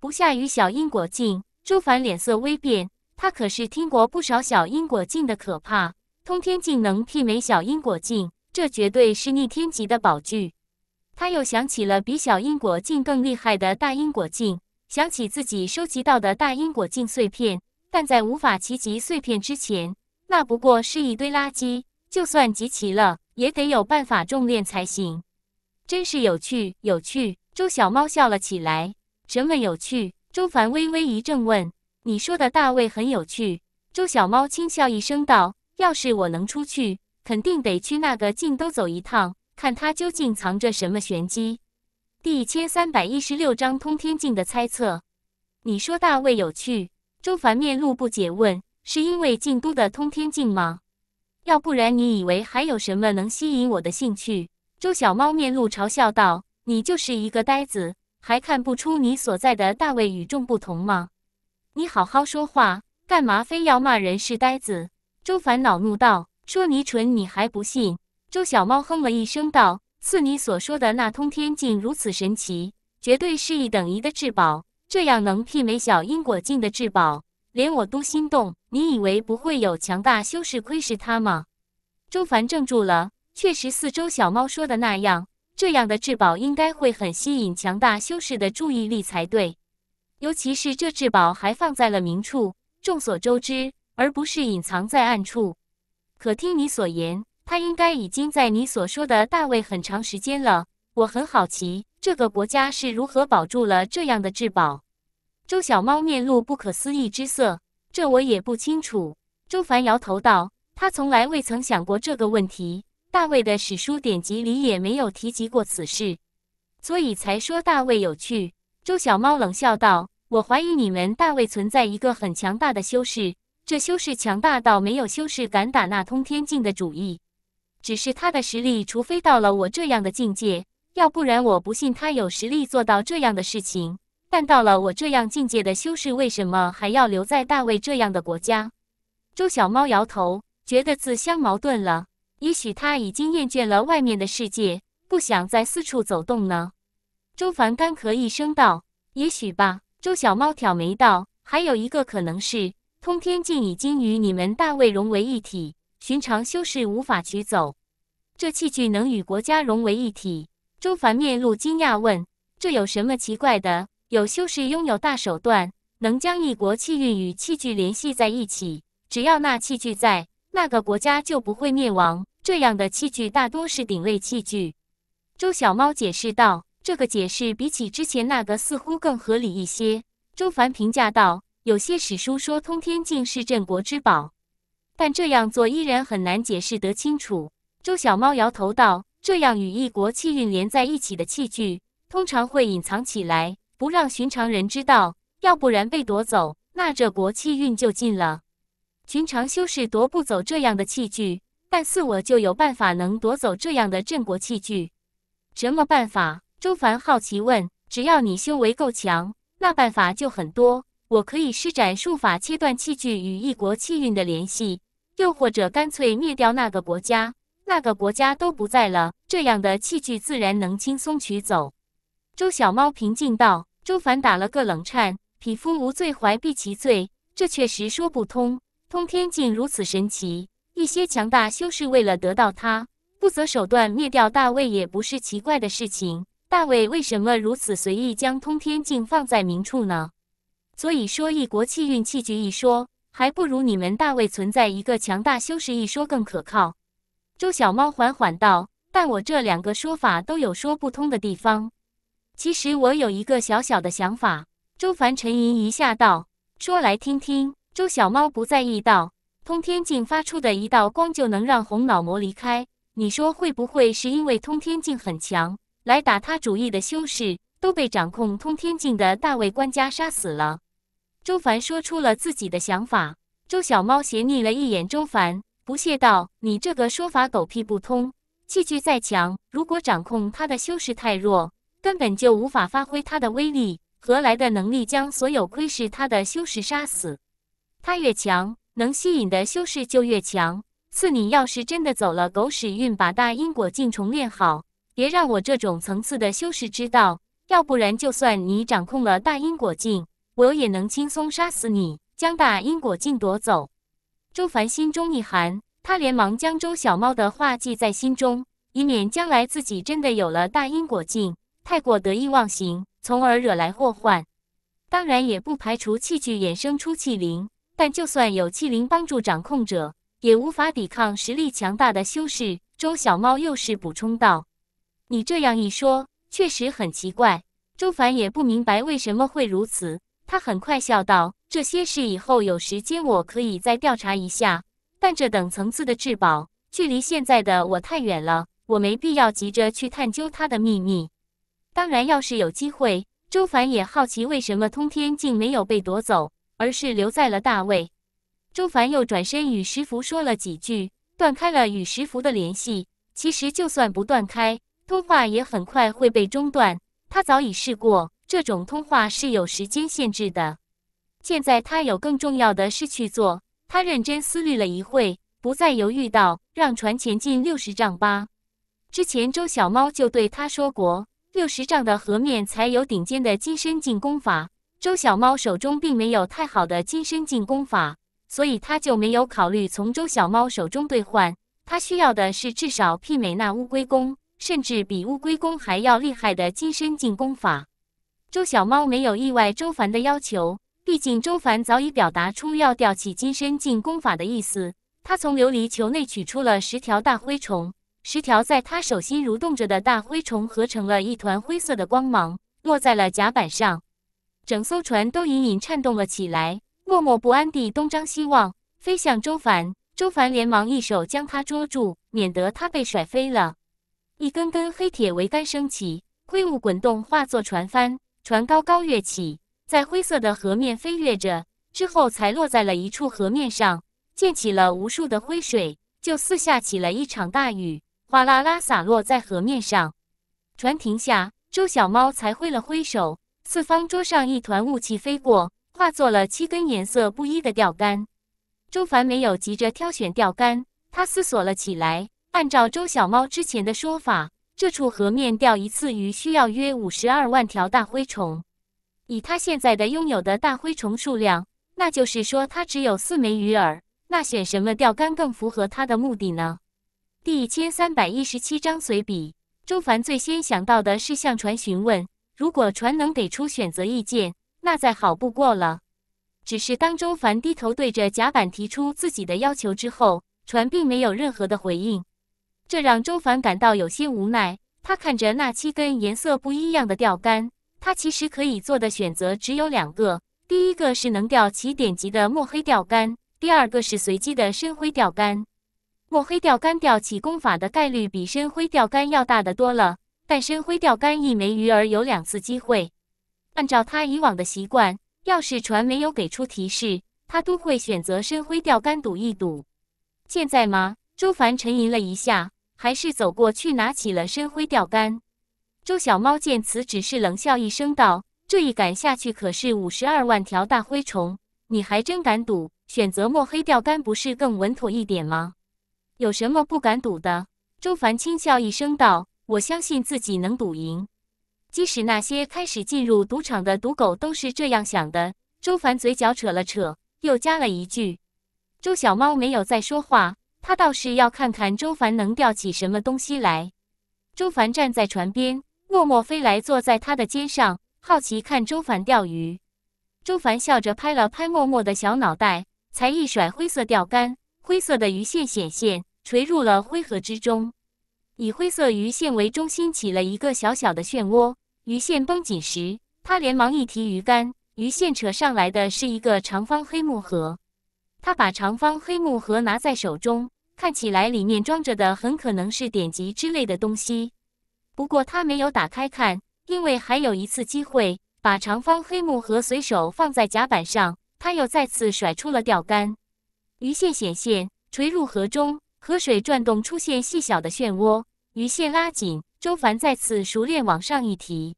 不下于小因果镜。朱凡脸色微变，他可是听过不少小因果镜的可怕。通天镜能媲美小因果镜，这绝对是逆天级的宝具。他又想起了比小因果镜更厉害的大因果镜，想起自己收集到的大因果镜碎片，但在无法集齐碎片之前，那不过是一堆垃圾。就算集齐了，也得有办法重炼才行。真是有趣，有趣！周小猫笑了起来。什么有趣？周凡微微一怔，问：“你说的大卫很有趣？”周小猫轻笑一声道：“要是我能出去，肯定得去那个京都走一趟，看他究竟藏着什么玄机。”第一千三百一十六章通天镜的猜测。你说大卫有趣？周凡面露不解，问：“是因为京都的通天镜吗？要不然你以为还有什么能吸引我的兴趣？”周小猫面露嘲笑道：“你就是一个呆子，还看不出你所在的大卫与众不同吗？你好好说话，干嘛非要骂人是呆子？”周凡恼怒道：“说你蠢，你还不信？”周小猫哼了一声道：“似你所说的那通天镜如此神奇，绝对是一等一的至宝。这样能媲美小因果镜的至宝，连我都心动。你以为不会有强大修士窥视它吗？”周凡怔住了。确实，四周小猫说的那样，这样的至宝应该会很吸引强大修士的注意力才对。尤其是这至宝还放在了明处，众所周知，而不是隐藏在暗处。可听你所言，它应该已经在你所说的大位很长时间了。我很好奇，这个国家是如何保住了这样的至宝。周小猫面露不可思议之色，这我也不清楚。周凡摇头道：“他从来未曾想过这个问题。”大卫的史书典籍里也没有提及过此事，所以才说大卫有趣。周小猫冷笑道：“我怀疑你们大卫存在一个很强大的修士，这修士强大到没有修士敢打那通天境的主意。只是他的实力，除非到了我这样的境界，要不然我不信他有实力做到这样的事情。但到了我这样境界的修士，为什么还要留在大卫这样的国家？”周小猫摇头，觉得自相矛盾了。也许他已经厌倦了外面的世界，不想再四处走动呢。周凡干咳一声道：“也许吧。”周小猫挑眉道：“还有一个可能是，通天镜已经与你们大卫融为一体，寻常修士无法取走。这器具能与国家融为一体。”周凡面露惊讶问：“这有什么奇怪的？有修士拥有大手段，能将一国气运与器具联系在一起，只要那器具在。”那个国家就不会灭亡。这样的器具大多是顶类器具。周小猫解释道：“这个解释比起之前那个似乎更合理一些。”周凡评价道：“有些史书说通天镜是镇国之宝，但这样做依然很难解释得清楚。”周小猫摇头道：“这样与一国气运连在一起的器具，通常会隐藏起来，不让寻常人知道。要不然被夺走，那这国气运就尽了。”寻常修士夺不走这样的器具，但似我就有办法能夺走这样的镇国器具。什么办法？周凡好奇问。只要你修为够强，那办法就很多。我可以施展术法切断器具与异国气运的联系，又或者干脆灭掉那个国家，那个国家都不在了，这样的器具自然能轻松取走。周小猫平静道。周凡打了个冷颤。匹夫无罪，怀璧其罪，这确实说不通。通天镜如此神奇，一些强大修士为了得到它，不择手段灭掉大卫也不是奇怪的事情。大卫为什么如此随意将通天镜放在明处呢？所以说，一国气运气局一说，还不如你们大卫存在一个强大修士一说更可靠。周小猫缓缓道：“但我这两个说法都有说不通的地方。其实我有一个小小的想法。”周凡沉吟一下道：“说来听听。”周小猫不在意道：“通天镜发出的一道光就能让红脑魔离开，你说会不会是因为通天镜很强？来打他主意的修士都被掌控通天镜的大卫官家杀死了。”周凡说出了自己的想法。周小猫斜睨了一眼周凡，不屑道：“你这个说法狗屁不通。器具再强，如果掌控它的修士太弱，根本就无法发挥它的威力，何来的能力将所有窥视它的修士杀死？”他越强，能吸引的修士就越强。四，你要是真的走了狗屎运，把大因果境重练好，别让我这种层次的修士知道，要不然就算你掌控了大因果境，我也能轻松杀死你，将大因果境夺走。周凡心中一寒，他连忙将周小猫的话记在心中，以免将来自己真的有了大因果境，太过得意忘形，从而惹来祸患。当然，也不排除器具衍生出器灵。但就算有器灵帮助掌控者，也无法抵抗实力强大的修士。周小猫又是补充道：“你这样一说，确实很奇怪。”周凡也不明白为什么会如此。他很快笑道：“这些事以后有时间我可以再调查一下。但这等层次的至宝，距离现在的我太远了，我没必要急着去探究它的秘密。当然，要是有机会，周凡也好奇为什么通天境没有被夺走。”而是留在了大卫。周凡又转身与石福说了几句，断开了与石福的联系。其实就算不断开通话，也很快会被中断。他早已试过，这种通话是有时间限制的。现在他有更重要的事去做。他认真思虑了一会，不再犹豫，道：“让船前进六十丈吧。”之前周小猫就对他说过，六十丈的河面才有顶尖的金身进攻法。周小猫手中并没有太好的金身进功法，所以他就没有考虑从周小猫手中兑换。他需要的是至少媲美那乌龟弓，甚至比乌龟弓还要厉害的金身进功法。周小猫没有意外周凡的要求，毕竟周凡早已表达出要吊起金身进功法的意思。他从琉璃球内取出了十条大灰虫，十条在他手心蠕动着的大灰虫合成了一团灰色的光芒，落在了甲板上。整艘船都隐隐颤动了起来，默默不安地东张西望。飞向周凡，周凡连忙一手将他捉住，免得他被甩飞了。一根根黑铁桅杆升起，灰雾滚动，化作船帆，船高高跃起，在灰色的河面飞跃着，之后才落在了一处河面上，溅起了无数的灰水，就似下起了一场大雨，哗啦啦洒落在河面上。船停下，周小猫才挥了挥手。四方桌上，一团雾气飞过，化作了七根颜色不一的钓竿。周凡没有急着挑选钓竿，他思索了起来。按照周小猫之前的说法，这处河面钓一次鱼需要约五十二万条大灰虫。以他现在的拥有的大灰虫数量，那就是说他只有四枚鱼饵。那选什么钓竿更符合他的目的呢？第一千三百一十七章随笔。周凡最先想到的是向船询问。如果船能给出选择意见，那再好不过了。只是当周凡低头对着甲板提出自己的要求之后，船并没有任何的回应，这让周凡感到有些无奈。他看着那七根颜色不一样的钓竿，他其实可以做的选择只有两个：第一个是能钓起点级的墨黑钓竿，第二个是随机的深灰钓竿。墨黑钓竿钓起功法的概率比深灰钓竿要大得多了。但深灰钓竿，一枚鱼儿有两次机会。按照他以往的习惯，要是船没有给出提示，他都会选择深灰钓竿赌一赌。现在吗？周凡沉吟了一下，还是走过去拿起了深灰钓竿。周小猫见此，只是冷笑一声道：“这一杆下去可是五十二万条大灰虫，你还真敢赌？选择墨黑钓竿不是更稳妥一点吗？”“有什么不敢赌的？”周凡轻笑一声道。我相信自己能赌赢，即使那些开始进入赌场的赌狗都是这样想的。周凡嘴角扯了扯，又加了一句：“周小猫没有再说话，他倒是要看看周凡能钓起什么东西来。”周凡站在船边，默默飞来，坐在他的肩上，好奇看周凡钓鱼。周凡笑着拍了拍默默的小脑袋，才一甩灰色钓竿，灰色的鱼线显现，垂入了灰河之中。以灰色鱼线为中心，起了一个小小的漩涡。鱼线绷紧时，他连忙一提鱼竿，鱼线扯上来的是一个长方黑木盒。他把长方黑木盒拿在手中，看起来里面装着的很可能是典籍之类的东西。不过他没有打开看，因为还有一次机会。把长方黑木盒随手放在甲板上，他又再次甩出了钓竿，鱼线显现，垂入河中，河水转动，出现细小的漩涡。鱼线拉紧，周凡再次熟练往上一提，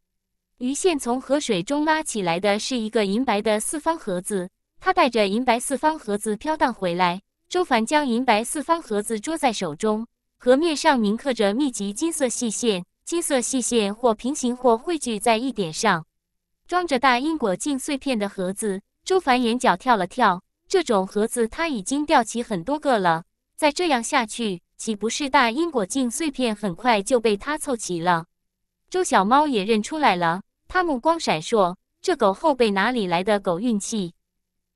鱼线从河水中拉起来的，是一个银白的四方盒子。它带着银白四方盒子飘荡回来，周凡将银白四方盒子捉在手中。盒面上铭刻着密集金色细线，金色细线或平行或汇聚在一点上，装着大因果镜碎片的盒子。周凡眼角跳了跳，这种盒子他已经吊起很多个了。再这样下去。岂不是大因果镜碎片很快就被他凑齐了？周小猫也认出来了，他目光闪烁，这狗后背哪里来的狗运气？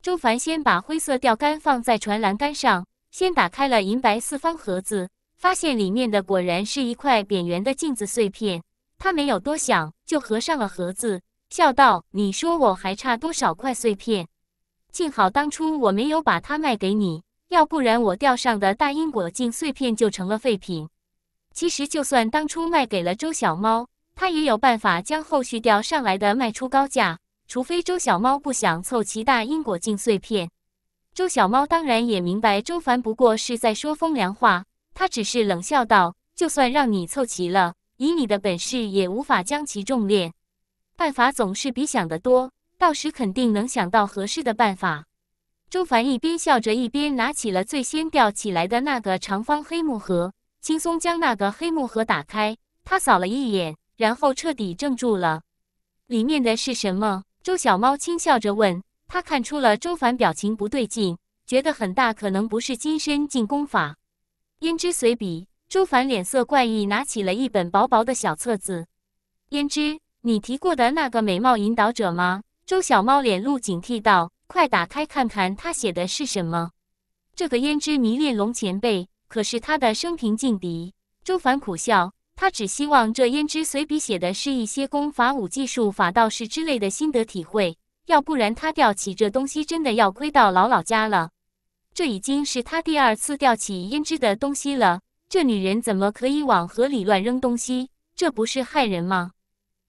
周凡先把灰色钓竿放在船栏杆上，先打开了银白四方盒子，发现里面的果然是一块扁圆的镜子碎片。他没有多想，就合上了盒子，笑道：“你说我还差多少块碎片？幸好当初我没有把它卖给你。”要不然，我钓上的大因果镜碎片就成了废品。其实，就算当初卖给了周小猫，他也有办法将后续钓上来的卖出高价。除非周小猫不想凑齐大因果镜碎片。周小猫当然也明白周凡不过是在说风凉话，他只是冷笑道：“就算让你凑齐了，以你的本事也无法将其重炼。办法总是比想的多，到时肯定能想到合适的办法。”周凡一边笑着，一边拿起了最先吊起来的那个长方黑木盒，轻松将那个黑木盒打开。他扫了一眼，然后彻底怔住了。里面的是什么？周小猫轻笑着问。他看出了周凡表情不对劲，觉得很大可能不是《金身进攻法》。胭脂随笔。周凡脸色怪异，拿起了一本薄薄的小册子。胭脂，你提过的那个美貌引导者吗？周小猫脸露警惕道。快打开看看，他写的是什么？这个胭脂迷恋龙前辈可是他的生平劲敌。周凡苦笑，他只希望这胭脂随笔写的是一些功法、武技、术法、道士之类的心得体会，要不然他吊起这东西真的要亏到姥姥家了。这已经是他第二次吊起胭脂的东西了。这女人怎么可以往河里乱扔东西？这不是害人吗？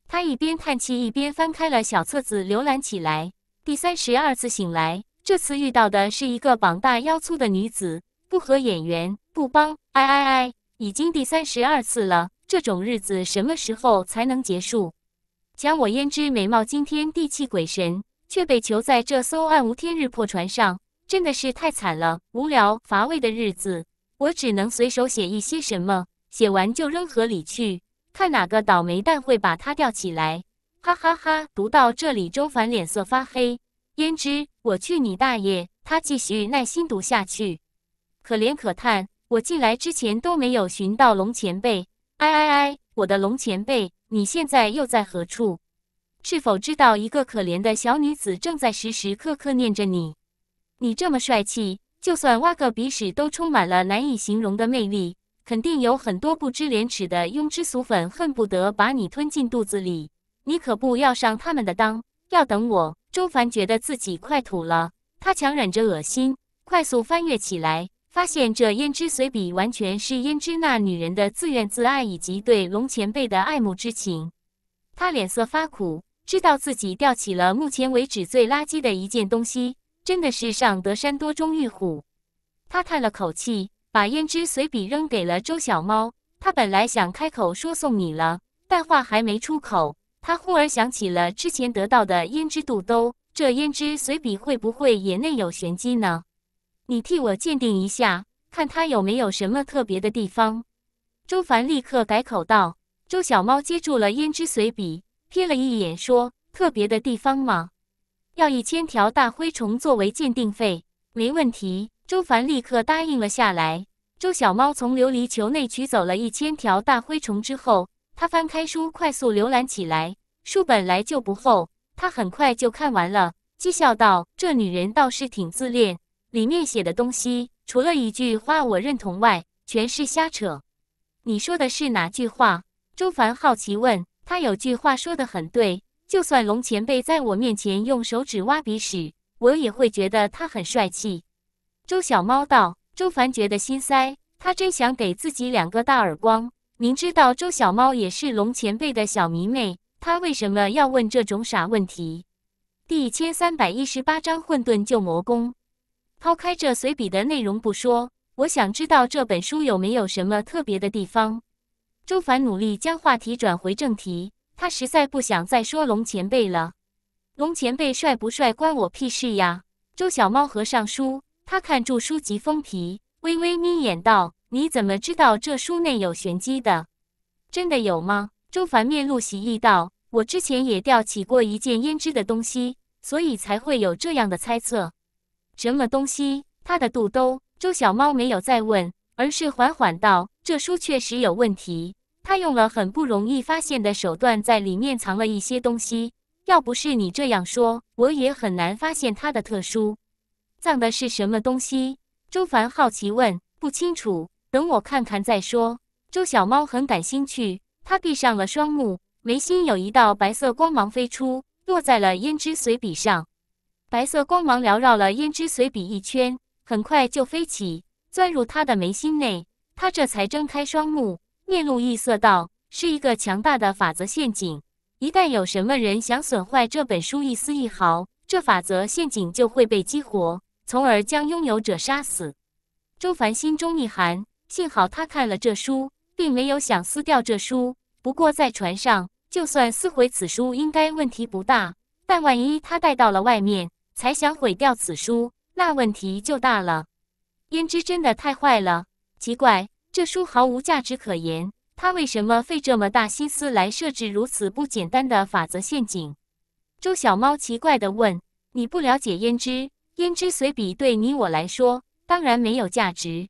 他一边叹气，一边翻开了小册子，浏览起来。第三十二次醒来，这次遇到的是一个膀大腰粗的女子，不合眼缘，不帮。哎哎哎，已经第三十二次了，这种日子什么时候才能结束？将我胭脂美貌惊天地泣鬼神，却被囚在这艘暗无天日破船上，真的是太惨了。无聊乏味的日子，我只能随手写一些什么，写完就扔河里去，看哪个倒霉蛋会把它钓起来。哈哈哈！读到这里，周凡脸色发黑。胭脂，我去你大爷！他继续耐心读下去。可怜可叹，我进来之前都没有寻到龙前辈。哎哎哎！我的龙前辈，你现在又在何处？是否知道一个可怜的小女子正在时时刻刻念着你？你这么帅气，就算挖个鼻屎都充满了难以形容的魅力，肯定有很多不知廉耻的庸脂俗粉恨不得把你吞进肚子里。你可不要上他们的当，要等我。周凡觉得自己快吐了，他强忍着恶心，快速翻阅起来，发现这胭脂随笔完全是胭脂那女人的自怨自艾以及对龙前辈的爱慕之情。他脸色发苦，知道自己吊起了目前为止最垃圾的一件东西，真的是上得山多终遇虎。他叹了口气，把胭脂随笔扔给了周小猫。他本来想开口说送你了，但话还没出口。他忽而想起了之前得到的胭脂肚兜，这胭脂随笔会不会也内有玄机呢？你替我鉴定一下，看它有没有什么特别的地方。周凡立刻改口道：“周小猫接住了胭脂随笔，瞥了一眼，说：特别的地方吗？要一千条大灰虫作为鉴定费，没问题。”周凡立刻答应了下来。周小猫从琉璃球内取走了一千条大灰虫之后。他翻开书，快速浏览起来。书本来就不厚，他很快就看完了，讥笑道：“这女人倒是挺自恋。里面写的东西，除了一句话我认同外，全是瞎扯。”“你说的是哪句话？”周凡好奇问。“他有句话说得很对，就算龙前辈在我面前用手指挖鼻屎，我也会觉得他很帅气。”周小猫道。周凡觉得心塞，他真想给自己两个大耳光。明知道周小猫也是龙前辈的小迷妹，他为什么要问这种傻问题？第一千三百一十八章混沌旧魔功。抛开这随笔的内容不说，我想知道这本书有没有什么特别的地方。周凡努力将话题转回正题，他实在不想再说龙前辈了。龙前辈帅不帅关我屁事呀！周小猫合上书，他看住书籍封皮，微微眯眼道。你怎么知道这书内有玄机的？真的有吗？周凡面露喜意道：“我之前也掉起过一件胭脂的东西，所以才会有这样的猜测。”“什么东西？”他的肚兜。周小猫没有再问，而是缓缓道：“这书确实有问题，他用了很不容易发现的手段，在里面藏了一些东西。要不是你这样说，我也很难发现它的特殊。”“藏的是什么东西？”周凡好奇问。“不清楚。”等我看看再说。周小猫很感兴趣，它闭上了双目，眉心有一道白色光芒飞出，落在了胭脂随笔上。白色光芒缭绕了胭脂随笔一圈，很快就飞起，钻入他的眉心内。他这才睁开双目，面露异色道：“是一个强大的法则陷阱，一旦有什么人想损坏这本书一丝一毫，这法则陷阱就会被激活，从而将拥有者杀死。”周凡心中一寒。幸好他看了这书，并没有想撕掉这书。不过在船上，就算撕毁此书，应该问题不大。但万一他带到了外面，才想毁掉此书，那问题就大了。胭脂真的太坏了。奇怪，这书毫无价值可言，他为什么费这么大心思来设置如此不简单的法则陷阱？周小猫奇怪的问：“你不了解胭脂？胭脂随笔对你我来说，当然没有价值。”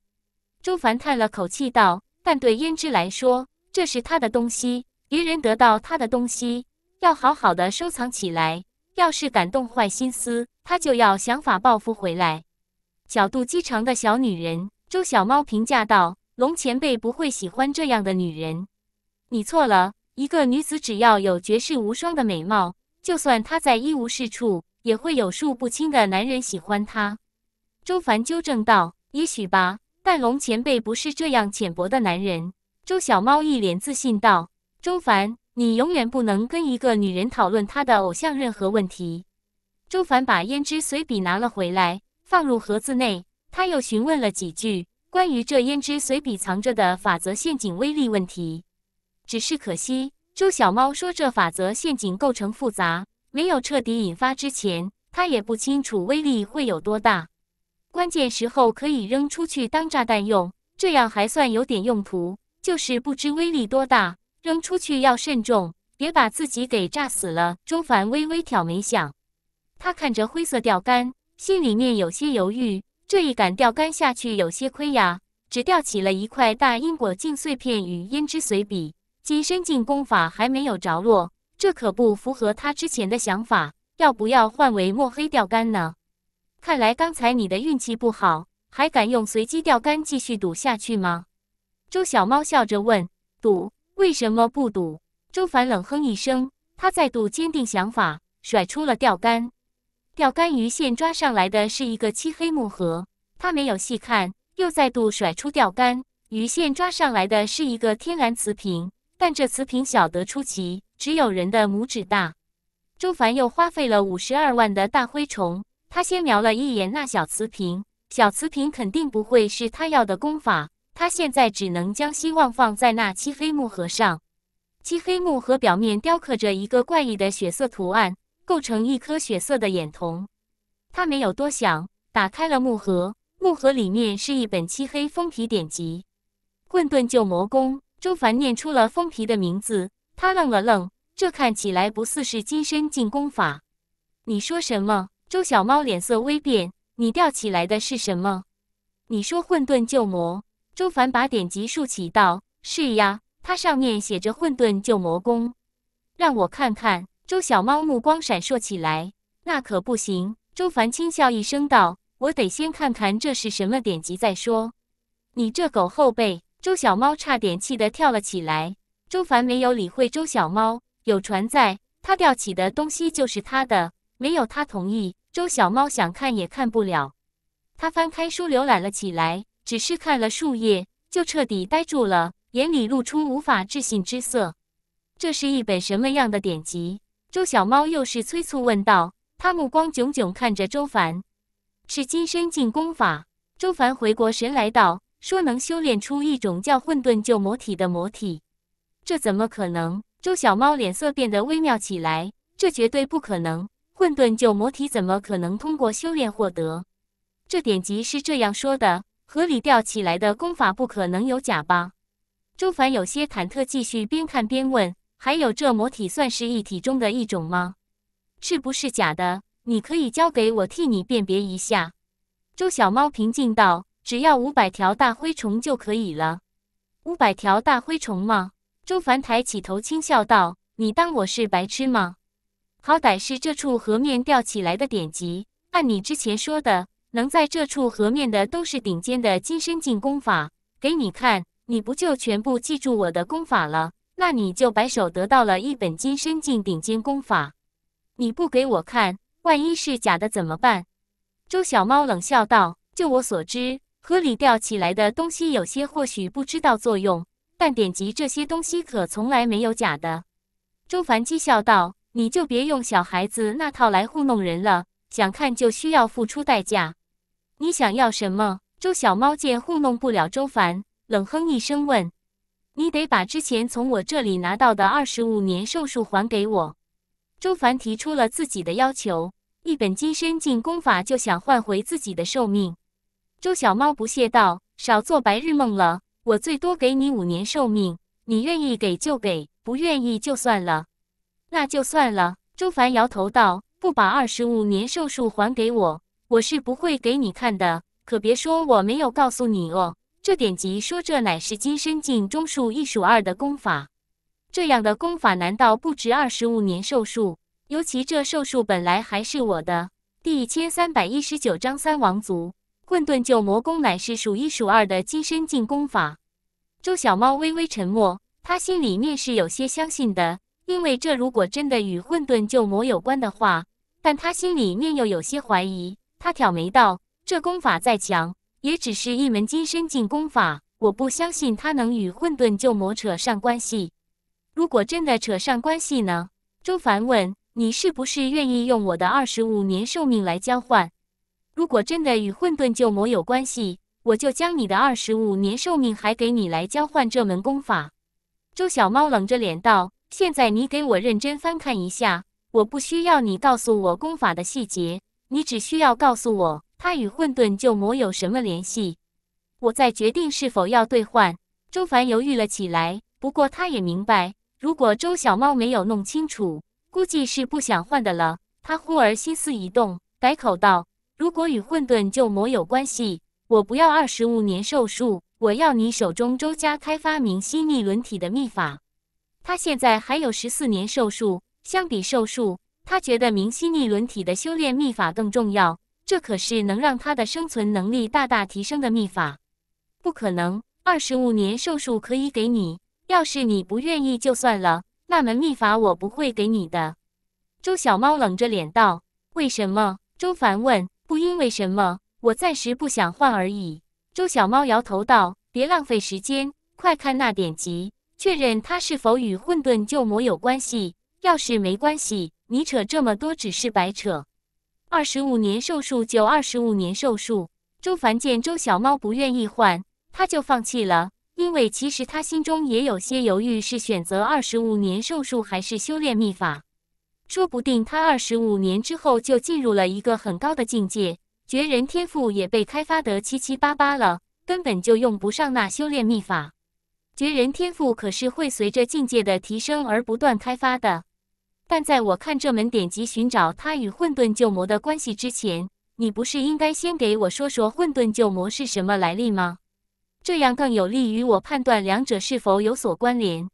周凡叹了口气道：“但对胭脂来说，这是她的东西，别人得到她的东西，要好好的收藏起来。要是敢动坏心思，她就要想法报复回来。”小肚鸡肠的小女人，周小猫评价道：“龙前辈不会喜欢这样的女人。”你错了，一个女子只要有绝世无双的美貌，就算她在一无是处，也会有数不清的男人喜欢她。”周凡纠正道：“也许吧。”但龙前辈不是这样浅薄的男人。周小猫一脸自信道：“周凡，你永远不能跟一个女人讨论她的偶像任何问题。”周凡把胭脂随笔拿了回来，放入盒子内。他又询问了几句关于这胭脂随笔藏着的法则陷阱威力问题。只是可惜，周小猫说这法则陷阱构成复杂，没有彻底引发之前，他也不清楚威力会有多大。关键时候可以扔出去当炸弹用，这样还算有点用途，就是不知威力多大，扔出去要慎重，别把自己给炸死了。周凡微微挑眉想，他看着灰色钓竿，心里面有些犹豫。这一杆钓竿下去有些亏呀，只钓起了一块大因果镜碎片与胭脂随笔，金身镜功法还没有着落，这可不符合他之前的想法。要不要换为墨黑钓竿呢？看来刚才你的运气不好，还敢用随机钓竿继续赌下去吗？周小猫笑着问：“赌？为什么不赌？”周凡冷哼一声，他再度坚定想法，甩出了钓竿。钓竿鱼线抓上来的是一个漆黑木盒，他没有细看，又再度甩出钓竿。鱼线抓上来的是一个天然瓷瓶，但这瓷瓶小得出奇，只有人的拇指大。周凡又花费了五十二万的大灰虫。他先瞄了一眼那小瓷瓶，小瓷瓶肯定不会是他要的功法。他现在只能将希望放在那漆黑木盒上。漆黑木盒表面雕刻着一个怪异的血色图案，构成一颗血色的眼瞳。他没有多想，打开了木盒。木盒里面是一本漆黑封皮典籍，《混沌旧魔宫》。周凡念出了封皮的名字，他愣了愣，这看起来不似是金身进功法。你说什么？周小猫脸色微变：“你吊起来的是什么？”“你说混沌旧魔。”周凡把典籍竖起道：“是呀，它上面写着混沌旧魔功。”“让我看看。”周小猫目光闪烁起来。“那可不行。”周凡轻笑一声道：“我得先看看这是什么典籍再说。”“你这狗后背！周小猫差点气得跳了起来。周凡没有理会周小猫，有船在，他吊起的东西就是他的。没有他同意，周小猫想看也看不了。他翻开书浏览了起来，只是看了数页，就彻底呆住了，眼里露出无法置信之色。这是一本什么样的典籍？周小猫又是催促问道，他目光炯炯看着周凡：“是金身进功法。”周凡回过神来道：“说能修炼出一种叫混沌旧魔体的魔体。”这怎么可能？周小猫脸色变得微妙起来，这绝对不可能！混沌旧魔体怎么可能通过修炼获得？这典籍是这样说的，合理吊起来的功法不可能有假吧？周凡有些忐忑，继续边看边问：“还有这魔体算是一体中的一种吗？是不是假的？你可以交给我替你辨别一下。”周小猫平静道：“只要五百条大灰虫就可以了。”五百条大灰虫吗？周凡抬起头轻笑道：“你当我是白痴吗？”好歹是这处河面吊起来的典籍，按你之前说的，能在这处河面的都是顶尖的金身境功法。给你看，你不就全部记住我的功法了？那你就白手得到了一本金身境顶尖功法。你不给我看，万一是假的怎么办？周小猫冷笑道：“就我所知，河里吊起来的东西有些或许不知道作用，但典籍这些东西可从来没有假的。”周凡讥笑道。你就别用小孩子那套来糊弄人了，想看就需要付出代价。你想要什么？周小猫见糊弄不了周凡，冷哼一声问：“你得把之前从我这里拿到的二十五年寿数还给我。”周凡提出了自己的要求，一本金身进功法就想换回自己的寿命。周小猫不屑道：“少做白日梦了，我最多给你五年寿命，你愿意给就给，不愿意就算了。”那就算了。周凡摇头道：“不把二十五年寿数还给我，我是不会给你看的。可别说我没有告诉你哦。这典籍说，这乃是金身境中数一数二的功法。这样的功法难道不值二十五年寿数？尤其这寿数本来还是我的。”第一千三百一十九章三王族混沌救魔功乃是数一数二的金身境功法。周小猫微微沉默，他心里面是有些相信的。因为这如果真的与混沌旧魔有关的话，但他心里面又有些怀疑。他挑眉道：“这功法再强，也只是一门金身境功法，我不相信他能与混沌旧魔扯上关系。如果真的扯上关系呢？”周凡问：“你是不是愿意用我的二十五年寿命来交换？如果真的与混沌旧魔有关系，我就将你的二十五年寿命还给你来交换这门功法。”周小猫冷着脸道。现在你给我认真翻看一下，我不需要你告诉我功法的细节，你只需要告诉我它与混沌旧魔有什么联系，我再决定是否要兑换。周凡犹豫了起来，不过他也明白，如果周小猫没有弄清楚，估计是不想换的了。他忽而心思一动，改口道：“如果与混沌旧魔有关系，我不要二十五年寿数，我要你手中周家开发明新逆轮体的秘法。”他现在还有十四年寿数，相比寿数，他觉得明晰逆轮体的修炼秘法更重要。这可是能让他的生存能力大大提升的秘法。不可能，二十五年寿数可以给你，要是你不愿意就算了。那门秘法我不会给你的。”周小猫冷着脸道。“为什么？”周凡问。“不因为什么，我暂时不想换而已。”周小猫摇头道。“别浪费时间，快看那典籍。”确认他是否与混沌旧魔有关系？要是没关系，你扯这么多只是白扯。二十五年寿数就二十五年寿数。周凡见周小猫不愿意换，他就放弃了，因为其实他心中也有些犹豫，是选择二十五年寿数还是修炼秘法？说不定他二十五年之后就进入了一个很高的境界，绝人天赋也被开发得七七八八了，根本就用不上那修炼秘法。绝人天赋可是会随着境界的提升而不断开发的，但在我看这门典籍寻找它与混沌旧魔的关系之前，你不是应该先给我说说混沌旧魔是什么来历吗？这样更有利于我判断两者是否有所关联。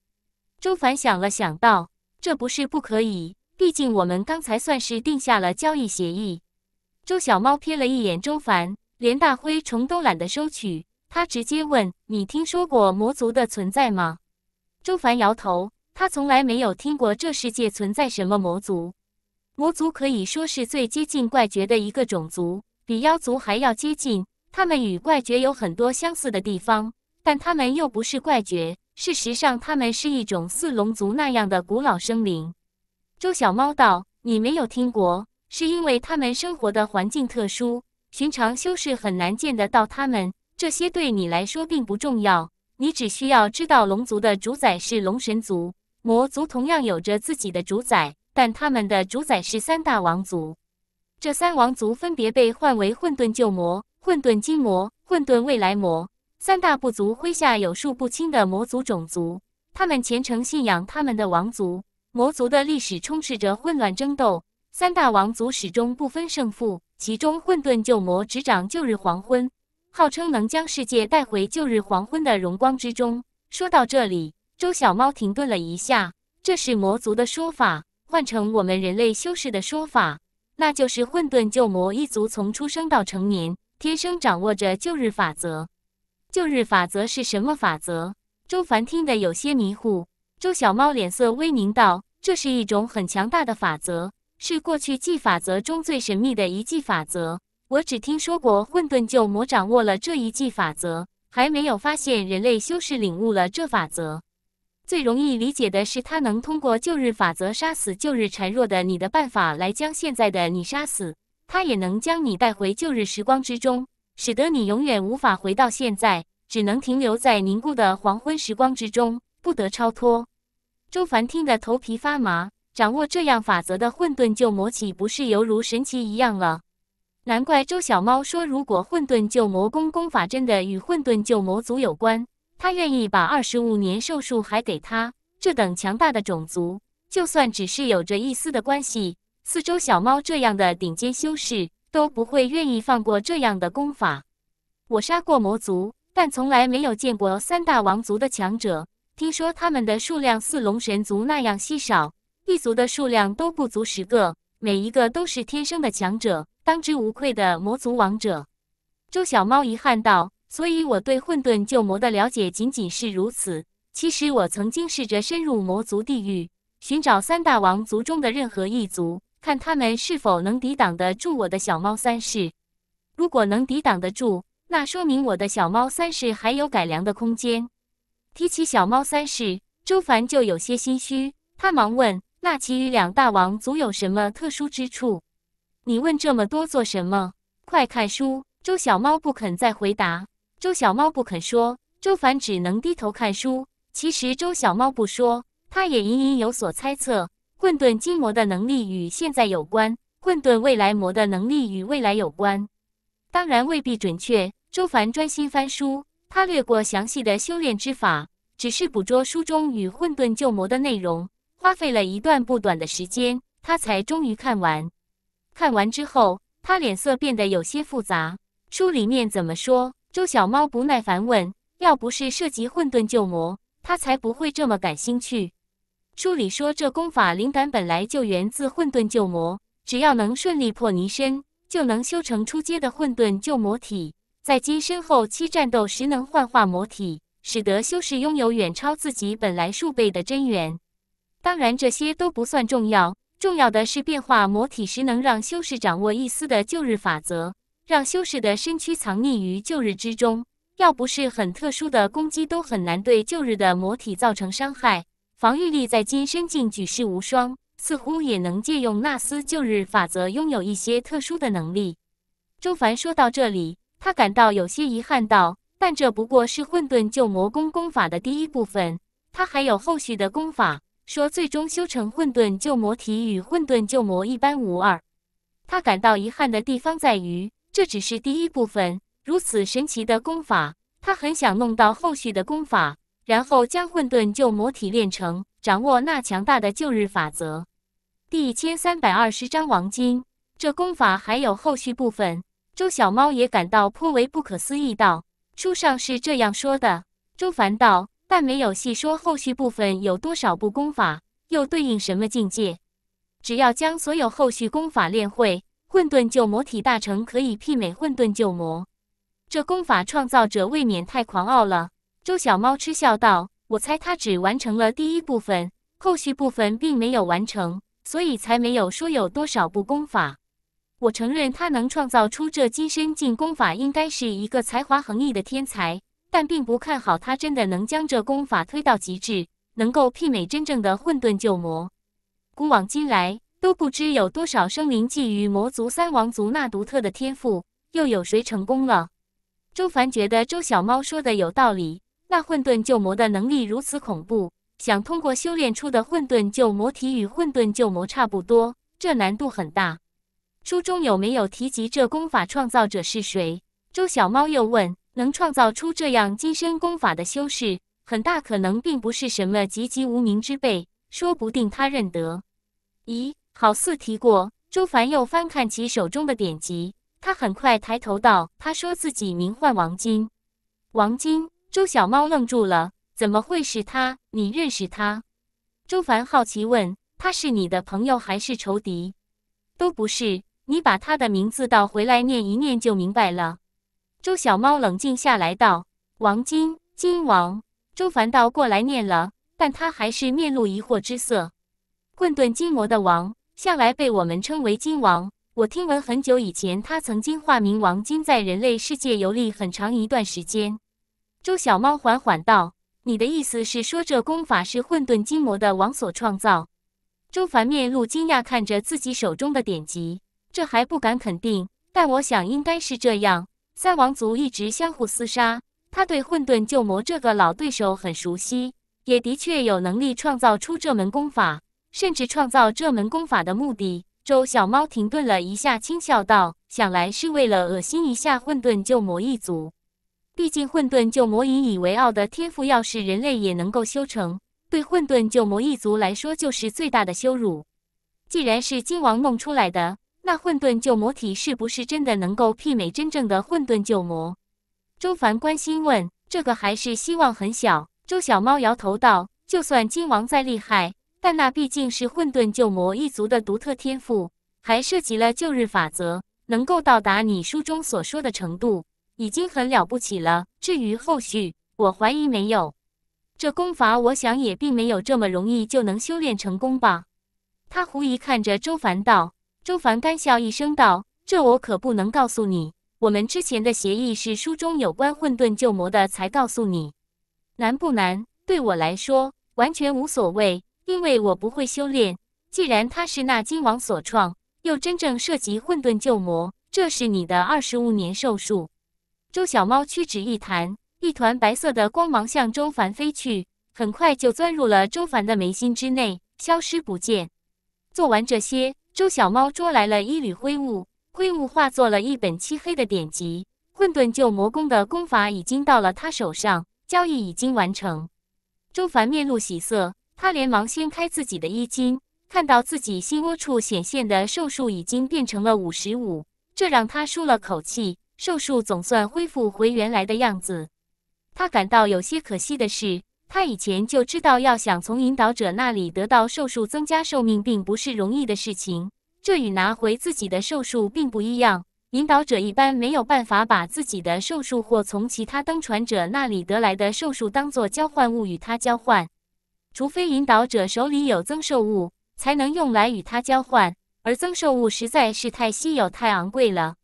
周凡想了想道：“这不是不可以，毕竟我们刚才算是定下了交易协议。”周小猫瞥了一眼周凡，连大灰虫都懒得收取。他直接问：“你听说过魔族的存在吗？”周凡摇头，他从来没有听过这世界存在什么魔族。魔族可以说是最接近怪绝的一个种族，比妖族还要接近。他们与怪绝有很多相似的地方，但他们又不是怪绝。事实上，他们是一种似龙族那样的古老生灵。周小猫道：“你没有听过，是因为他们生活的环境特殊，寻常修士很难见得到他们。”这些对你来说并不重要，你只需要知道龙族的主宰是龙神族，魔族同样有着自己的主宰，但他们的主宰是三大王族。这三王族分别被唤为混沌旧魔、混沌金魔、混沌未来魔。三大部族麾下有数不清的魔族种族，他们虔诚信仰他们的王族。魔族的历史充斥着混乱争斗，三大王族始终不分胜负。其中，混沌旧魔执掌旧日黄昏。号称能将世界带回旧日黄昏的荣光之中。说到这里，周小猫停顿了一下。这是魔族的说法，换成我们人类修士的说法，那就是混沌旧魔一族从出生到成年，天生掌握着旧日法则。旧日法则是什么法则？周凡听得有些迷糊。周小猫脸色微凝道：“这是一种很强大的法则，是过去纪法则中最神秘的一纪法则。”我只听说过混沌旧魔掌握了这一记法则，还没有发现人类修士领悟了这法则。最容易理解的是，他能通过旧日法则杀死旧日孱弱的你的办法来将现在的你杀死，他也能将你带回旧日时光之中，使得你永远无法回到现在，只能停留在凝固的黄昏时光之中，不得超脱。周凡听得头皮发麻，掌握这样法则的混沌旧魔岂不是犹如神奇一样了？难怪周小猫说，如果混沌救魔功功法真的与混沌救魔族有关，他愿意把二十五年寿数还给他。这等强大的种族，就算只是有着一丝的关系，四周小猫这样的顶尖修士都不会愿意放过这样的功法。我杀过魔族，但从来没有见过三大王族的强者。听说他们的数量似龙神族那样稀少，一族的数量都不足十个，每一个都是天生的强者。当之无愧的魔族王者，周小猫遗憾道：“所以我对混沌旧魔的了解仅仅是如此。其实我曾经试着深入魔族地狱，寻找三大王族中的任何一族，看他们是否能抵挡得住我的小猫三世。如果能抵挡得住，那说明我的小猫三世还有改良的空间。”提起小猫三世，周凡就有些心虚，他忙问：“那其余两大王族有什么特殊之处？”你问这么多做什么？快看书！周小猫不肯再回答。周小猫不肯说。周凡只能低头看书。其实周小猫不说，他也隐隐有所猜测。混沌金魔的能力与现在有关，混沌未来魔的能力与未来有关，当然未必准确。周凡专心翻书，他略过详细的修炼之法，只是捕捉书中与混沌旧魔的内容，花费了一段不短的时间，他才终于看完。看完之后，他脸色变得有些复杂。书里面怎么说？周小猫不耐烦问：“要不是涉及混沌旧魔，他才不会这么感兴趣。”书里说，这功法灵感本来就源自混沌旧魔，只要能顺利破泥身，就能修成初阶的混沌旧魔体，在金身后期战斗时能幻化魔体，使得修士拥有远超自己本来数倍的真元。当然，这些都不算重要。重要的是，变化魔体时能让修士掌握一丝的旧日法则，让修士的身躯藏匿于旧日之中。要不是很特殊的攻击，都很难对旧日的魔体造成伤害。防御力在金身境举世无双，似乎也能借用那斯旧日法则，拥有一些特殊的能力。周凡说到这里，他感到有些遗憾，道：“但这不过是混沌旧魔功功法的第一部分，他还有后续的功法。”说最终修成混沌旧魔体与混沌旧魔一般无二。他感到遗憾的地方在于，这只是第一部分。如此神奇的功法，他很想弄到后续的功法，然后将混沌旧魔体练成，掌握那强大的旧日法则。第一千三百二十章王金，这功法还有后续部分。周小猫也感到颇为不可思议道：“书上是这样说的。”周凡道。但没有细说后续部分有多少部功法，又对应什么境界。只要将所有后续功法练会，混沌旧魔体大成可以媲美混沌旧魔。这功法创造者未免太狂傲了。周小猫嗤笑道：“我猜他只完成了第一部分，后续部分并没有完成，所以才没有说有多少部功法。我承认他能创造出这金身境功法，应该是一个才华横溢的天才。”但并不看好他真的能将这功法推到极致，能够媲美真正的混沌旧魔。古往今来，都不知有多少生灵觊觎魔族三王族那独特的天赋，又有谁成功了？周凡觉得周小猫说的有道理。那混沌旧魔的能力如此恐怖，想通过修炼出的混沌旧魔体与混沌旧魔差不多，这难度很大。书中有没有提及这功法创造者是谁？周小猫又问。能创造出这样金身功法的修士，很大可能并不是什么籍籍无名之辈，说不定他认得。咦，好似提过。周凡又翻看起手中的典籍，他很快抬头道：“他说自己名唤王金。”王金，周小猫愣住了：“怎么会是他？你认识他？”周凡好奇问：“他是你的朋友还是仇敌？都不是。你把他的名字倒回来念一念，就明白了。”周小猫冷静下来道：“王金金王。”周凡道：“过来念了。”但他还是面露疑惑之色。混沌金魔的王，向来被我们称为金王。我听闻很久以前，他曾经化名王金，在人类世界游历很长一段时间。周小猫缓缓道：“你的意思是说，这功法是混沌金魔的王所创造？”周凡面露惊讶，看着自己手中的典籍：“这还不敢肯定，但我想应该是这样。”三王族一直相互厮杀，他对混沌旧魔这个老对手很熟悉，也的确有能力创造出这门功法，甚至创造这门功法的目的。周小猫停顿了一下，轻笑道：“想来是为了恶心一下混沌旧魔一族。毕竟混沌旧魔引以为傲的天赋，要是人类也能够修成，对混沌旧魔一族来说就是最大的羞辱。既然是金王弄出来的。”那混沌旧魔体是不是真的能够媲美真正的混沌旧魔？周凡关心问。这个还是希望很小。周小猫摇头道：“就算金王再厉害，但那毕竟是混沌旧魔一族的独特天赋，还涉及了旧日法则，能够到达你书中所说的程度，已经很了不起了。至于后续，我怀疑没有。这功法，我想也并没有这么容易就能修炼成功吧？”他狐疑看着周凡道。周凡干笑一声道：“这我可不能告诉你。我们之前的协议是书中有关混沌旧魔的才告诉你。难不难？对我来说完全无所谓，因为我不会修炼。既然它是那金王所创，又真正涉及混沌旧魔，这是你的二十五年寿数。”周小猫屈指一弹，一团白色的光芒向周凡飞去，很快就钻入了周凡的眉心之内，消失不见。做完这些。周小猫捉来了一缕灰雾，灰雾化作了一本漆黑的典籍。混沌旧魔功的功法已经到了他手上，交易已经完成。周凡面露喜色，他连忙掀开自己的衣襟，看到自己心窝处显现的寿数已经变成了五十五，这让他舒了口气，寿数总算恢复回原来的样子。他感到有些可惜的是。他以前就知道，要想从引导者那里得到寿数，增加寿命并不是容易的事情。这与拿回自己的寿数并不一样。引导者一般没有办法把自己的寿数或从其他登船者那里得来的寿数当做交换物与他交换，除非引导者手里有增寿物，才能用来与他交换。而增寿物实在是太稀有、太昂贵了。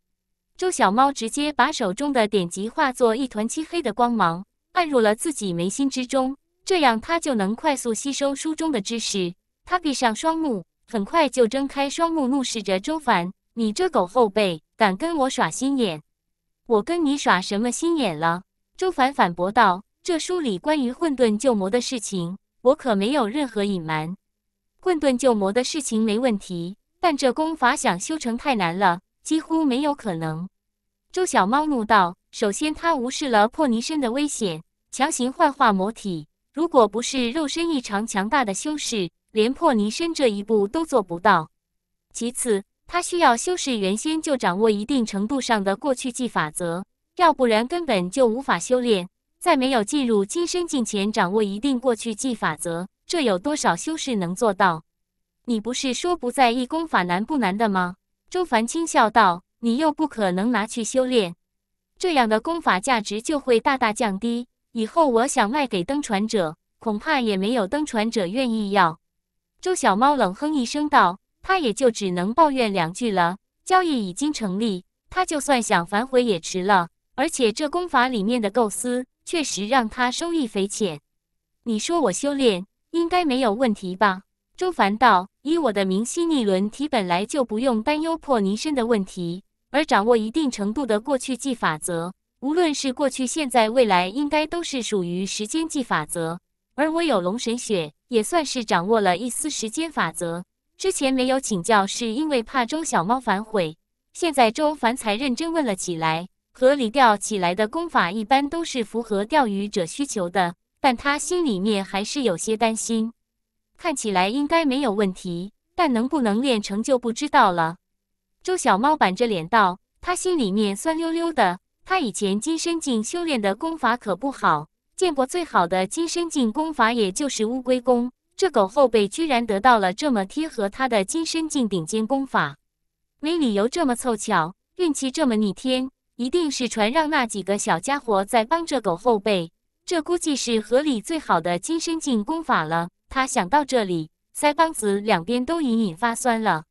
周小猫直接把手中的典籍化作一团漆黑的光芒，按入了自己眉心之中。这样他就能快速吸收书中的知识。他闭上双目，很快就睁开双目，怒视着周凡：“你这狗后辈，敢跟我耍心眼？我跟你耍什么心眼了？”周凡反驳道：“这书里关于混沌救魔的事情，我可没有任何隐瞒。混沌救魔的事情没问题，但这功法想修成太难了，几乎没有可能。”周小猫怒道：“首先，他无视了破泥身的危险，强行幻化魔体。”如果不是肉身异常强大的修士，连破泥身这一步都做不到。其次，他需要修士原先就掌握一定程度上的过去记法则，要不然根本就无法修炼。在没有进入金身境前掌握一定过去记法则，这有多少修士能做到？你不是说不在意功法难不难的吗？周凡轻笑道：“你又不可能拿去修炼，这样的功法价值就会大大降低。”以后我想卖给登船者，恐怕也没有登船者愿意要。周小猫冷哼一声道：“他也就只能抱怨两句了。交易已经成立，他就算想反悔也迟了。而且这功法里面的构思确实让他收益匪浅。你说我修炼应该没有问题吧？”周凡道：“以我的明心逆轮体，本来就不用担忧破泥身的问题，而掌握一定程度的过去记法则。”无论是过去、现在、未来，应该都是属于时间计法则。而我有龙神血，也算是掌握了一丝时间法则。之前没有请教，是因为怕周小猫反悔。现在周凡才认真问了起来。河里钓起来的功法一般都是符合钓鱼者需求的，但他心里面还是有些担心。看起来应该没有问题，但能不能练成就不知道了。周小猫板着脸道，他心里面酸溜溜的。他以前金身境修炼的功法可不好，见过最好的金身境功法也就是乌龟功。这狗后辈居然得到了这么贴合他的金身境顶尖功法，没理由这么凑巧，运气这么逆天，一定是船让那几个小家伙在帮这狗后辈。这估计是河里最好的金身境功法了。他想到这里，腮帮子两边都隐隐发酸了。